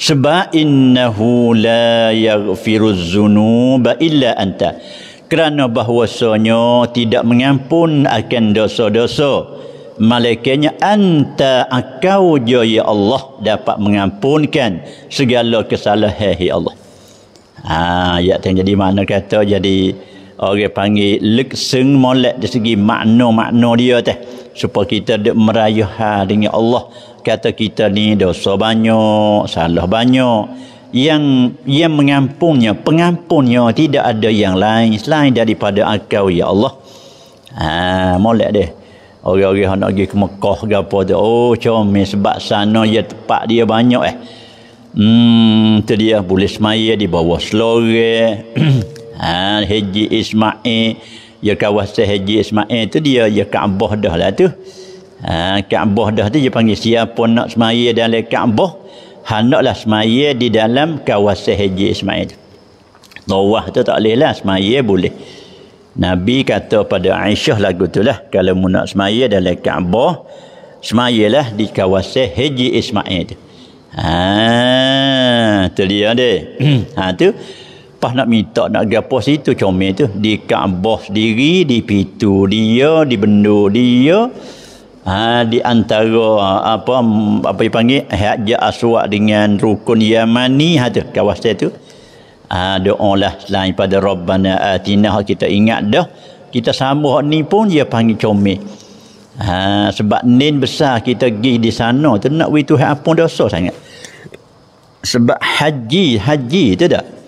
sebab innahu la yaghfiruz zunuba illa anta kerana bahwasanya tidak mengampun akan dosa-dosa malaikatnya anta akau jo ya Allah dapat mengampunkan segala kesalahan ya Allah ha ya tu jadi mana kata jadi orang panggil leksing molek di segi makna-makna dia teh supaya kita merayuh ha, dengan Allah kata kita ni dosa banyak salah banyak yang yang mengampunnya pengampunnya tidak ada yang lain selain daripada engkau ya Allah ha molek deh orang-orang nak pergi ke Mekah ke apa tu oh comel sebab sana ya tempat dia banyak eh hmm tu dia boleh semaya di bawah selore ha Haji Ismail ya kawasan Haji Ismail tu dia ya Kaabah dah lah tu. Ha, Kaabah dah tu dia panggil siapa nak semaya dalam Kaabah hendaklah ha, semaya di dalam kawasan Haji Ismail tu. Tawah tu tak boleh lah semaya boleh. Nabi kata pada Aisyah lah, tu lah kalau mu nak semaya dalam Kaabah lah di kawasan Haji Ismail tu. Ha, tu dia dia. Hmm. ha, tu pas nak minta nak dia apa situ comel tu di Kaabah sendiri di pitu dia di benda dia ha, di antara ah, apa apa yang panggil hajja aswad dengan rukun yamani ha tu kawasan tu ha, doa lah selain pada rabbana atina ha, kita ingat dah kita sambung ni pun dia panggil comel ha, sebab nin besar kita pergi di sana tu nak beritahu apa dosa sangat sebab haji haji tu dah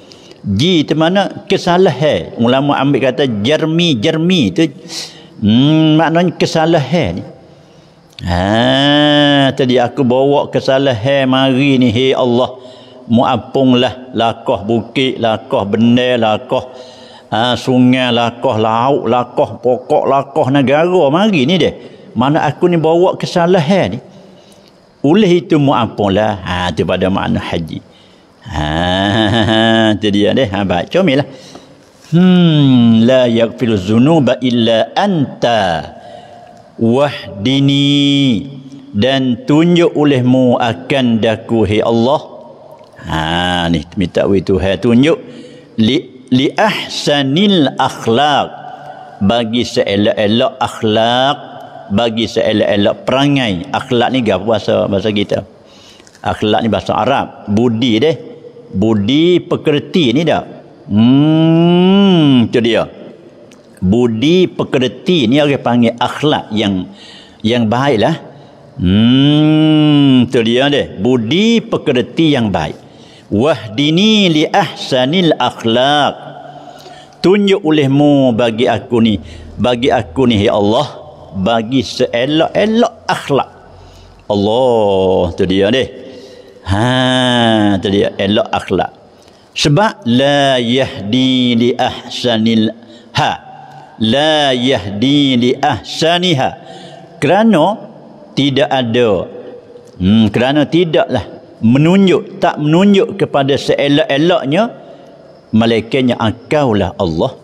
di mana kesalahan ulama ambil kata jermi jermi itu hmm, maknanya kesalahan ha tadi aku bawa kesalahan mari ni hey Allah muapunglah lakoh bukit lakoh benda lakoh ha, sungai lakoh laut, lakoh pokok lakoh negara mari ni dia mana aku ni bawa kesalahan ni oleh itu muapunlah ha tu pada makna haji Ha, itu dia deh. Ha, baca mi lah. Hmm, la yaghfiru dzunuba illa anta wahdini dan tunjuk olehmu akan daku hi Allah. Ha, ni minta we Tuhan tunjuk li li ahsanil akhlaq bagi seelok-elok akhlak bagi seelok-elok perangai akhlak ni gapo bahasa bahasa kita akhlak ni bahasa Arab budi deh budi pekerti ni dak? Hmm, tu dia. Budi pekerti ni orang panggil akhlak yang yang baiklah. Hmm, tu dia deh. Budi pekerti yang baik. Wahdini li ahsanil akhlak. Tunjuk olehmu bagi aku ni, bagi aku ni ya Allah, bagi seelok-elok akhlak. Allah tu dia deh. Ha, tadi elok akhlak. Sebab la yahdi li ahsanil ha. La yahdi li ahsaniha. Kerana tidak ada hmm, kerana tidaklah menunjuk tak menunjuk kepada seelok-eloknya malaikatnya engkaulah Allah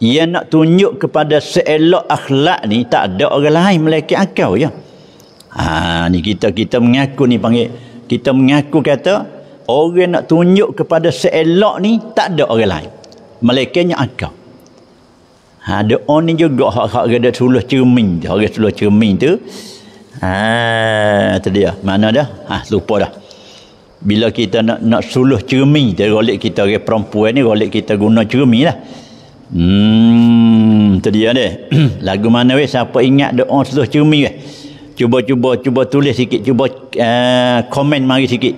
Yang nak tunjuk kepada seelok akhlak ni tak ada orang lain malaikat engkau ya ha ni kita kita mengaku ni panggil kita mengaku kata orang nak tunjuk kepada seelok ni tak ada orang lain Malaikatnya ada. ha ada orang ni juga hak-hak gada suluh cermin tu orang suluh cermin tu ha tu dia mana dah ha lupa dah bila kita nak nak suluh cermin tu rolik kita orang perempuan ni rolik kita guna cermin lah hmm tu dia ni lagu mana weh siapa ingat ada orang suluh cermin weh cuba-cuba cuba tulis sikit cuba uh, komen mari sikit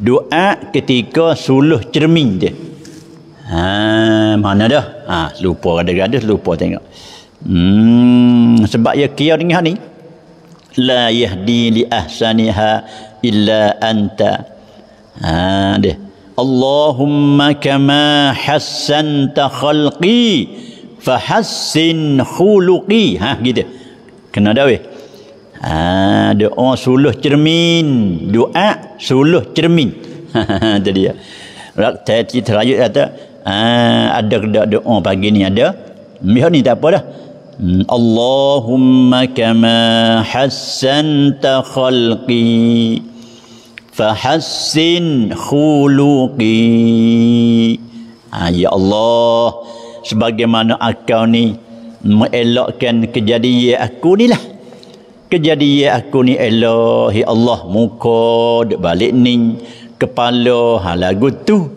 doa ketika suluh cermin dia ha mana dah ha lupa ada-ada lupa tengok hmm sebab ya kia dengan ni la yahdi li ahsaniha illa anta ha dia Allahumma kama hassanta khalqi fahassin khuluqi ha gitu kena dah weh Ah, doa oh, suluh cermin. Doa suluh cermin. Jadi ya. Rakyat terayut kata, ah, ada ke doa pagi ni ada? Mihak ni tak apa dah. Hmm, Allahumma kama hassanta khalqi fahassin khuluqi. Ah, ya Allah, sebagaimana akau ni mengelakkan kejadian aku ni lah kejadi aku ni Elohi ya Allah muka dek balik ni kepala halagu tu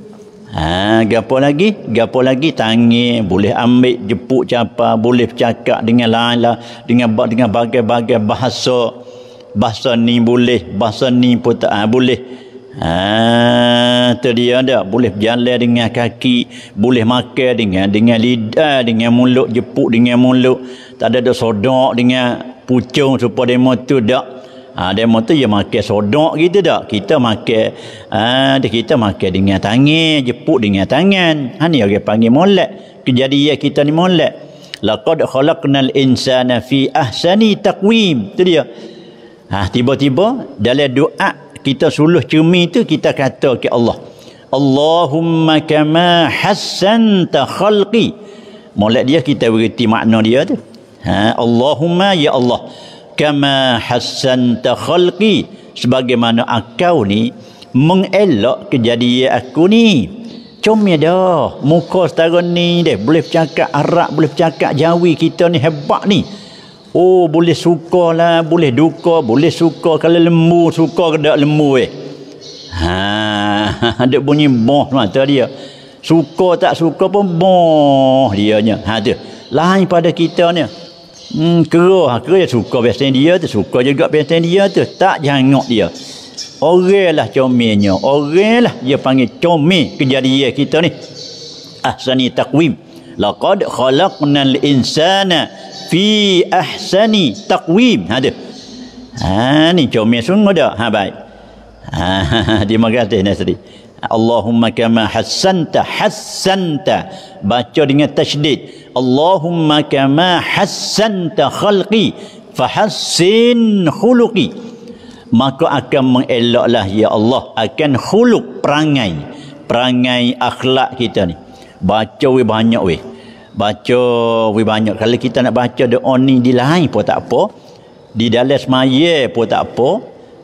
ha gapo lagi gapo lagi tangi boleh ambil jepuk capa boleh bercakap dengan lain lah dengan dengan bagai-bagai bahasa bahasa ni boleh bahasa ni pun tak ha, boleh ha tu dia ada boleh berjalan dengan kaki boleh makan dengan dengan lidah dengan mulut jepuk dengan mulut tak ada ada sodok dengan pucung supaya dia mahu tu dak ha, mahu tu dia makan sodok gitu dak kita makan ha, kita makan dengan tangan jepuk dengan tangan ha ni orang panggil molek kejadian kita ni molek laqad khalaqnal insana fi ahsani taqwim tu dia ha, tiba-tiba dalam doa kita suluh cermin tu kita kata ke Allah Allahumma kama hassanta khalqi molek dia kita berhenti makna dia tu Ha, Allahumma ya Allah kama hassanta khalqi sebagaimana engkau ni mengelak kejadian aku ni cuma dah muka setara ni deh boleh bercakap Arab boleh bercakap Jawi kita ni hebat ni oh boleh suka lah boleh duka boleh suka kalau lembu suka ke tak lembu eh ha ada bunyi boh mata lah, dia suka tak suka pun boh dia ni ha tu lain pada kita ni Hmm, kera, ha, kera yang suka pesan dia tu, suka juga pesan dia tu, tak jangan ngok dia. Orang lah comelnya, orang lah dia panggil comel kejadian kita ni. Ahsani takwim. Laqad khalaqnal insana fi ahsani takwim. Ha tu. Ha ni comel sungguh dah. Ha baik. Ha, ha, ha, terima kasih Nasri. Allahumma kama hassanta hassanta baca dengan tajdid Allahumma kama hassanta khalqi fahassin khuluqi maka akan mengeloklah ya Allah akan khuluq perangai perangai akhlak kita ni baca we banyak we baca we banyak kalau kita nak baca doa ni di lain pun tak apa di dalam semaya pun tak apa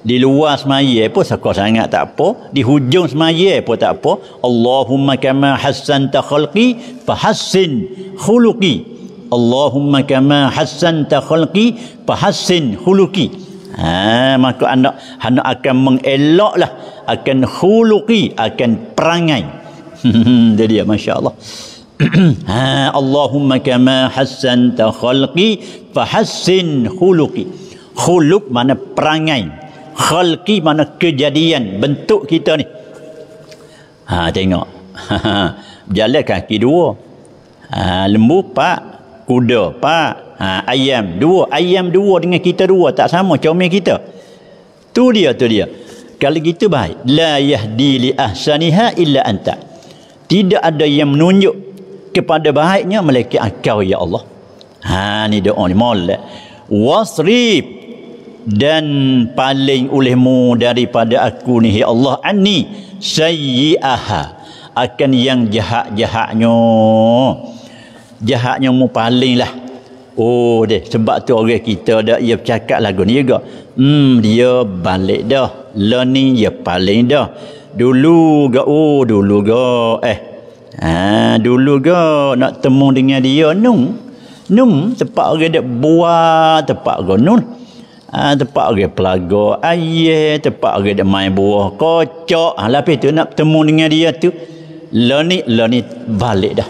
di luar semaya pun sekor sangat tak apa di hujung semaya pun tak apa Allahumma kama hassan takhalqi fahassin khuluki. Allahumma kama hassan takhalqi fahassin khuluki. ha, maka anda, anda akan mengelak lah. akan khuluki, akan perangai dia dia Masya Allah ha, Allahumma kama hassan takhalqi fahassin khuluki. Khuluk mana perangai khalqi mana kejadian bentuk kita ni ha tengok jalan kaki dua ha, lembu pak kuda pak ha, ayam dua ayam dua dengan kita dua tak sama comel kita tu dia tu dia kalau gitu baik la yahdi li ahsaniha illa anta tidak ada yang menunjuk kepada baiknya malaikat akau ya Allah ha ni doa ni molek eh. wasrif dan paling olehmu daripada aku ni ya Allah anni sayyi'aha akan yang jahat-jahatnya jahatnya mu paling lah oh deh sebab tu orang kita dak ia bercakap lagu ni juga hmm dia balik dah la ni dia paling dah dulu ga oh dulu ga eh ha dulu ga nak temu dengan dia nung nung tempat orang dia buat tempat orang nung Ah ha, tempat orang pelaga ayah, tempat orang dia main buah kocok. Ha, lepas tu nak bertemu dengan dia tu. Lo ni, lo ni balik dah.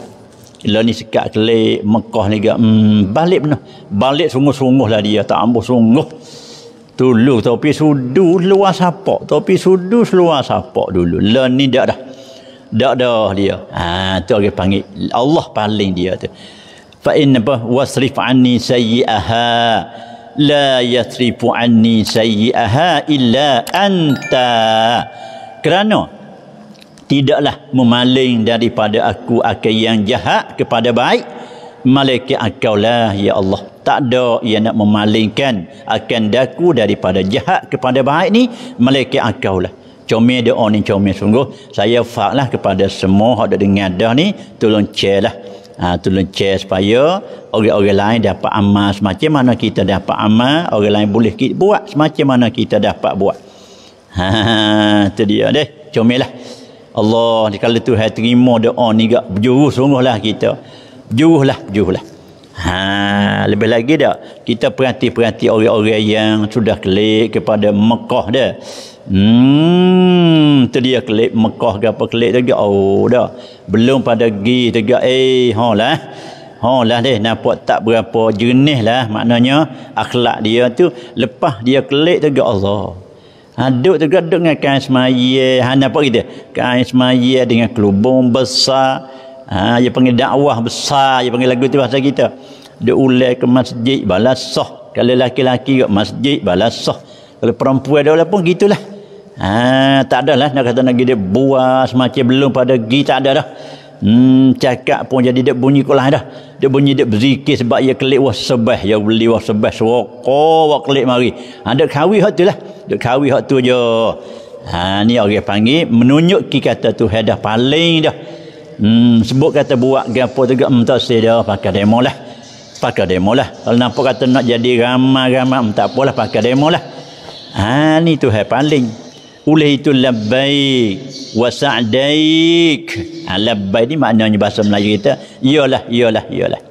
Lo ni sekat kelik, Mekah ni gak. Hmm, balik benar. Balik sungguh-sungguh lah dia. Tak ambuh sungguh. Tulu tapi sudu luar sapak. Tapi sudu luar sapak dulu. Lo ni dah dah. Dah dah dia. Ha, tu orang panggil. Allah paling dia tu. Fa'in apa? Wasrif'ani sayyi'ahak. لا يثرب عني سيئها illa anta. Kerana tidaklah memaling daripada aku akan yang jahat kepada baik malaikat engkau lah ya Allah tak ada yang nak memalingkan akan daku daripada jahat kepada baik ni malaikat engkau lah comel dia orang oh ni comel sungguh saya faklah kepada semua yang dengar dah ni tolong share lah ha, ah, tolong share supaya orang-orang lain dapat amal semacam mana kita dapat amal orang lain boleh kita buat semacam mana kita dapat buat ha, itu dia deh lah Allah di kala tu hai terima doa ni gak sungguh lah kita lah berjuruhlah lah. ha lebih lagi dah kita perhati-perhati orang-orang yang sudah klik kepada Mekah dia Hmm, tu dia kelip Mekah ke apa kelip juga. Oh, dah. Belum pada gi juga. Eh, ha lah. Ha lah deh nampak tak berapa jenis lah maknanya akhlak dia tu lepas dia kelip juga Allah. Ha duk juga duk dengan kain semaya, ha nampak gitu. Kain semaya dengan kelubung besar. Ha dia panggil dakwah besar, dia panggil lagu tu bahasa kita. Dia ulai ke masjid balasah. Kalau lelaki-lelaki ke masjid balasah. Kalau perempuan ada pun gitulah. Ha, tak ada lah nak kata lagi dia buas macam belum pada gi tak ada dah. Hmm, cakap pun jadi dia bunyi kolah dah. Dia bunyi dia berzikir sebab ia kelik wah sebah. Ya beli wah sebah suaka wah kelik mari. Ha, dia kahwin hak tu lah. Dia kahwin hak tu je. Ha, ni orang panggil menunjuk ki kata tu dah paling dah. Hmm, sebut kata buat gapo tu gak mentak hmm, saya pakai demo lah. Pakai demo lah. Kalau nampak kata nak jadi ramai-ramai hmm, tak apalah pakai demo lah. Ha ni tu paling ulaitu labbaik wa sa'daik ha, labbaik ni maknanya bahasa Melayu kita iyalah iyalah iyalah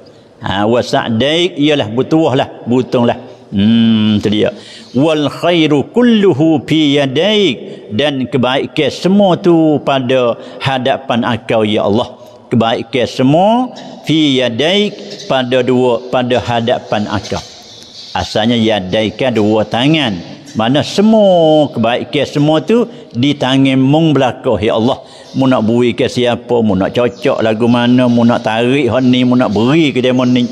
ha, wa sa'daik iyalah butuhlah lah, hmm tu dia wal khairu kulluhu fi yadaik dan kebaikan semua tu pada hadapan engkau ya Allah kebaikan semua fi yadaik pada dua pada hadapan engkau asalnya yadaika dua tangan mana semua kebaikan semua tu di tangan mung belaka ya Allah mu nak bui ke siapa mu nak cocok lagu mana mu nak tarik hon ni mu nak beri ke dia ni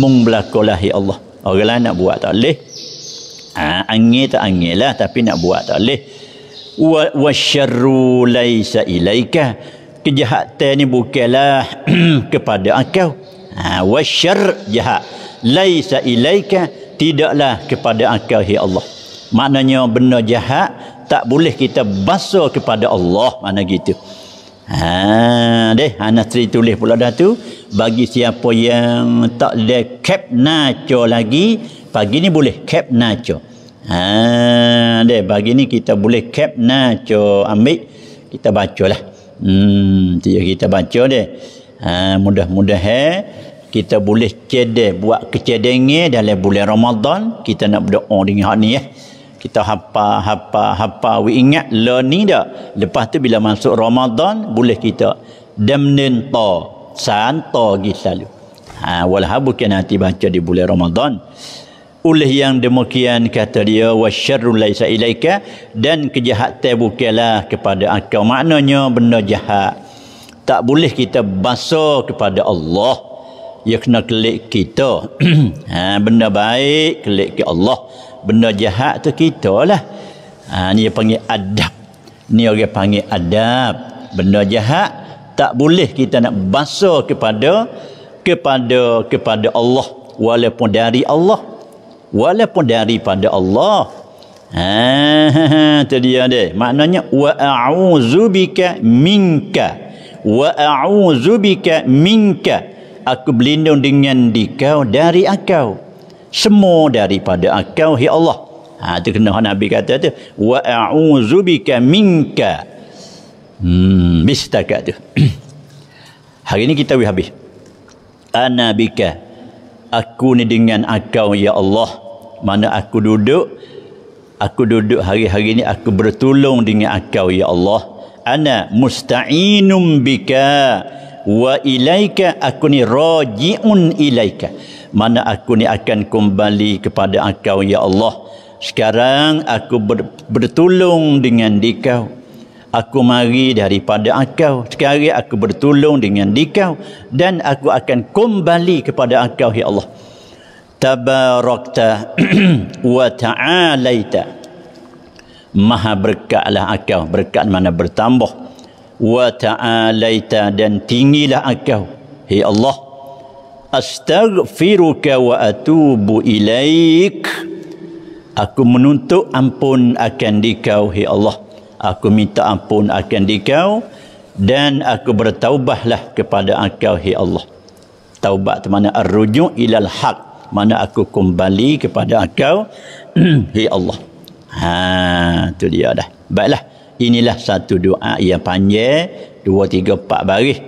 mung belaka lah ya Allah orang lain nak buat tak boleh ha, angin tak angin lah tapi nak buat tak boleh wa, wa laisa ilaika kejahatan ni bukanlah kepada engkau ha, wa jahat laisa ilaika tidaklah kepada engkau ya Allah maknanya benda jahat tak boleh kita basuh kepada Allah mana gitu ha deh anak ana tulis pula dah tu bagi siapa yang tak ada cap naco lagi pagi ni boleh cap naco ha deh pagi ni kita boleh cap naco ambil kita baca lah. hmm dia kita baca deh ha mudah-mudahan mudah kita boleh cedek buat kecedengnya dalam bulan Ramadan kita nak berdoa dengan hak ni eh ya kita hapa hapa hapa we ingat learning ni dak lepas tu bila masuk Ramadan boleh kita damnin ta santo gi selalu ha walhabu nanti baca di bulan Ramadan oleh yang demikian kata dia wasyarru laisa ilaika dan kejahatan bukanlah kepada engkau maknanya benda jahat tak boleh kita baso kepada Allah ia kena kelik kita ha, benda baik kelik ke Allah benda jahat tu kita lah ha, ni dia panggil adab ni orang panggil adab benda jahat tak boleh kita nak basuh kepada kepada kepada Allah walaupun dari Allah walaupun dari pada Allah ha, ha, ha dia dia maknanya wa bika minka wa bika minka aku berlindung dengan dikau dari akau semua daripada engkau ya Allah ha tu kena nabi kata tu wa bika minka hmm mistakat tu hari ni kita habis ana bika aku ni dengan engkau ya Allah mana aku duduk aku duduk hari-hari ni aku bertolong dengan engkau ya Allah ana musta'inum bika wa ilaika aku ni rajiun ilaika mana aku ni akan kembali kepada engkau ya Allah sekarang aku ber, bertolong dengan dikau aku mari daripada engkau sekarang aku bertolong dengan dikau dan aku akan kembali kepada engkau ya Allah tabarakta wa ta'alaita maha berkatlah engkau berkat mana bertambah wa ta'alaita dan tinggilah engkau hey Allah astaghfiruka wa atubu ilaik aku menuntut ampun akan dikau hey Allah aku minta ampun akan dikau dan aku bertaubahlah kepada engkau hey Allah taubat tu mana arrujuk ilal haq mana aku kembali kepada engkau hey Allah ha tu dia dah baiklah inilah satu doa yang panjang dua tiga empat baris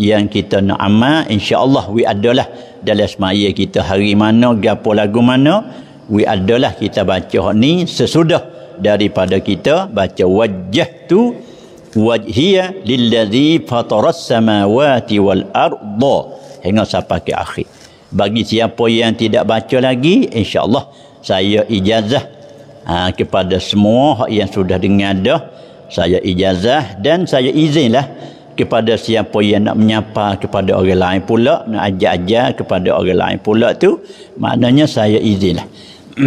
yang kita nak amal insyaallah we adalah dalam semaya kita hari mana gapo lagu mana we adalah kita baca ni sesudah daripada kita baca wajah tu wajhiya lillazi fatarat samawati wal arda hingga sampai ke akhir bagi siapa yang tidak baca lagi insyaallah saya ijazah ha, kepada semua yang sudah dengar dah saya ijazah dan saya izinlah kepada siapa yang nak menyapa kepada orang lain pula nak ajak-ajak kepada orang lain pula tu maknanya saya izinlah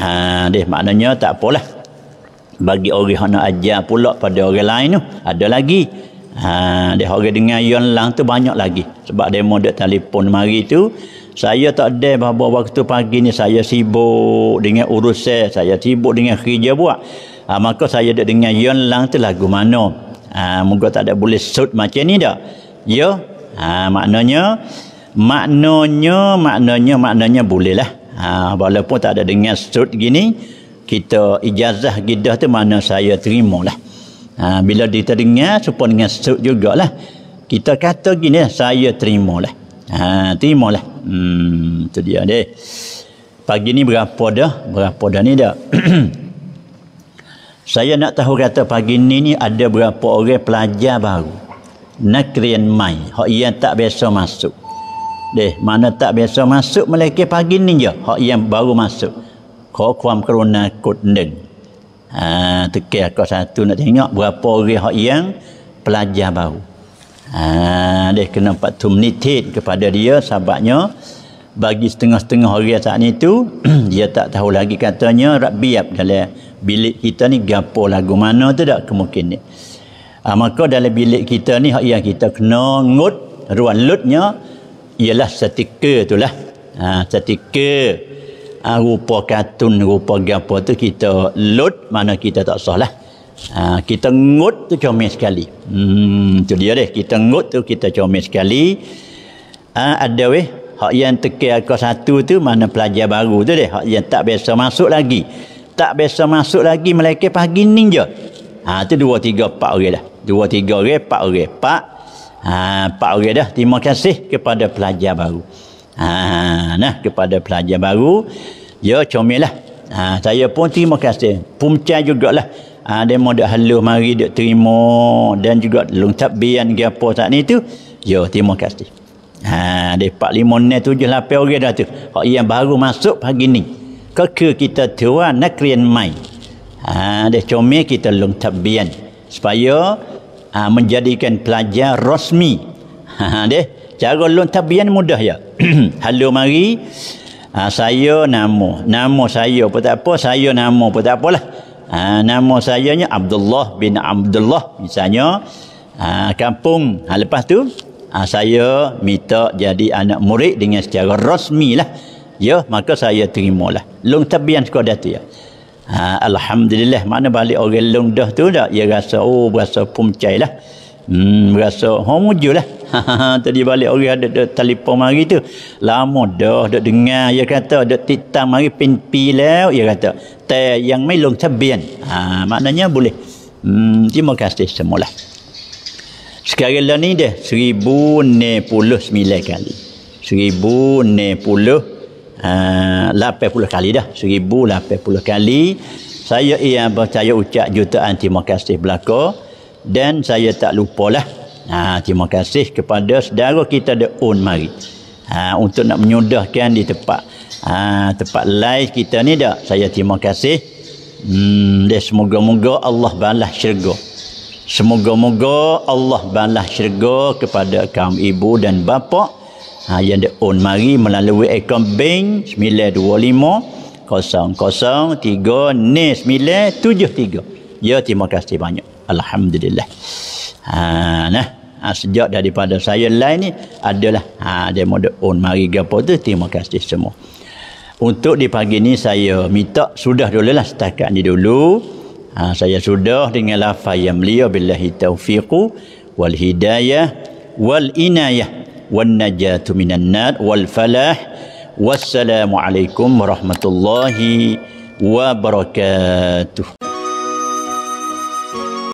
ha deh maknanya tak apalah bagi orang yang nak ajar pula pada orang lain tu ada lagi ha deh orang dengan yang lang tu banyak lagi sebab demo dia telefon mari tu saya tak ada bahawa waktu pagi ni saya sibuk dengan urusan saya sibuk dengan kerja buat Ha, maka saya dah dengan Yon Lang tu lagu mana. Ha, ah, moga tak ada boleh sud macam ni dah. Ya. Ha, maknanya. Maknanya, maknanya, maknanya boleh lah. Ha, walaupun tak ada dengan sud gini. Kita ijazah gidah tu mana saya terima lah. Ha, bila kita dengar, supaya dengan sud jugalah. Kita kata gini saya terima lah. Ha, terima lah. Hmm, itu dia deh. Pagi ni berapa dah? Berapa dah ni dah? Saya nak tahu kata pagi ni ni ada berapa orang pelajar baru. Nakrian mai. Hak yang tak biasa masuk. Deh, mana tak biasa masuk Malaysia pagi ni je. Hak yang baru masuk. Kau kuam kerana kot neng. Ha, tukar kau satu nak tengok berapa orang hak yang pelajar baru. Ha, deh kena empat tu menitit kepada dia sahabatnya. Bagi setengah-setengah orang saat ni tu, dia tak tahu lagi katanya. Rabiab dalam bilik kita ni gapo lagu mana tu dak kemungkinan ha, maka dalam bilik kita ni hak yang kita kena ngut ruan lutnya ialah setika itulah ha, setika ha, rupa katun rupa gapo tu kita lut mana kita tak salah. lah ha, kita ngut tu comel sekali hmm, tu dia deh kita ngut tu kita comel sekali ha, ada weh hak yang teka aku satu tu mana pelajar baru tu deh hak yang tak biasa masuk lagi tak biasa masuk lagi mereka pagi ni je ha tu dua tiga 4 orang dah 2 3 orang 4 orang 4 ha 4 orang dah terima kasih kepada pelajar baru ha nah kepada pelajar baru ya lah. ha saya pun terima kasih punca jugalah ha dia mau dak halu mari dak terima dan juga long tabian dia apa tak ni tu ya terima kasih Ha, dia 4, 5, 6, 7, 8 orang dah tu. Yang baru masuk pagi ni. ก็คือกิตาถือว่านักเรียนใหม่เดชโอมีกิตาลงทะเบียนสปายโอ ha, ha, menjadikan pelajar rasmi เดชจากลงทะเบียน ha, mudah ya ฮัลโหลมารี saya nama nama saya apa tak saya nama apa tak apalah Ha, saya nya Abdullah bin Abdullah misalnya ha, kampung ha, lepas tu ha, saya minta jadi anak murid dengan secara rasmi lah ya maka saya terimalah long tabian suka ya. dia ha, alhamdulillah mana balik orang long dah tu dah dia rasa oh berasa pumcai lah hmm rasa homujul ha, lah ha, ha, tadi balik orang ada, ada telefon mari tu lama dah dah dengar dia kata ada titam mari pin pilau dia kata teh yang mai long tabian ha, maknanya boleh hmm terima kasih lah. sekarang ni dah 1099 kali 1099 uh, puluh kali dah seribu puluh kali saya ia percaya ucap jutaan terima kasih belaka dan saya tak lupalah ha, terima kasih kepada saudara kita di Un Mari ha, untuk nak menyudahkan di tempat ha, tempat live kita ni dah saya terima kasih hmm, dan semoga-moga Allah balas syurga semoga-moga Allah balas syurga kepada kaum ibu dan bapak ha, yang dia on mari melalui akaun bank 925-003-973. Ya, terima kasih banyak. Alhamdulillah. Ha, nah, ha, sejak daripada saya lain ni adalah ha, dia mahu on mari gapo tu terima kasih semua untuk di pagi ni saya minta sudah dulu lah setakat ni dulu ha, saya sudah dengan lafaz yang mulia billahi taufiqu wal hidayah wal inayah والنجاة من النار والفلاح والسلام عليكم ورحمة الله وبركاته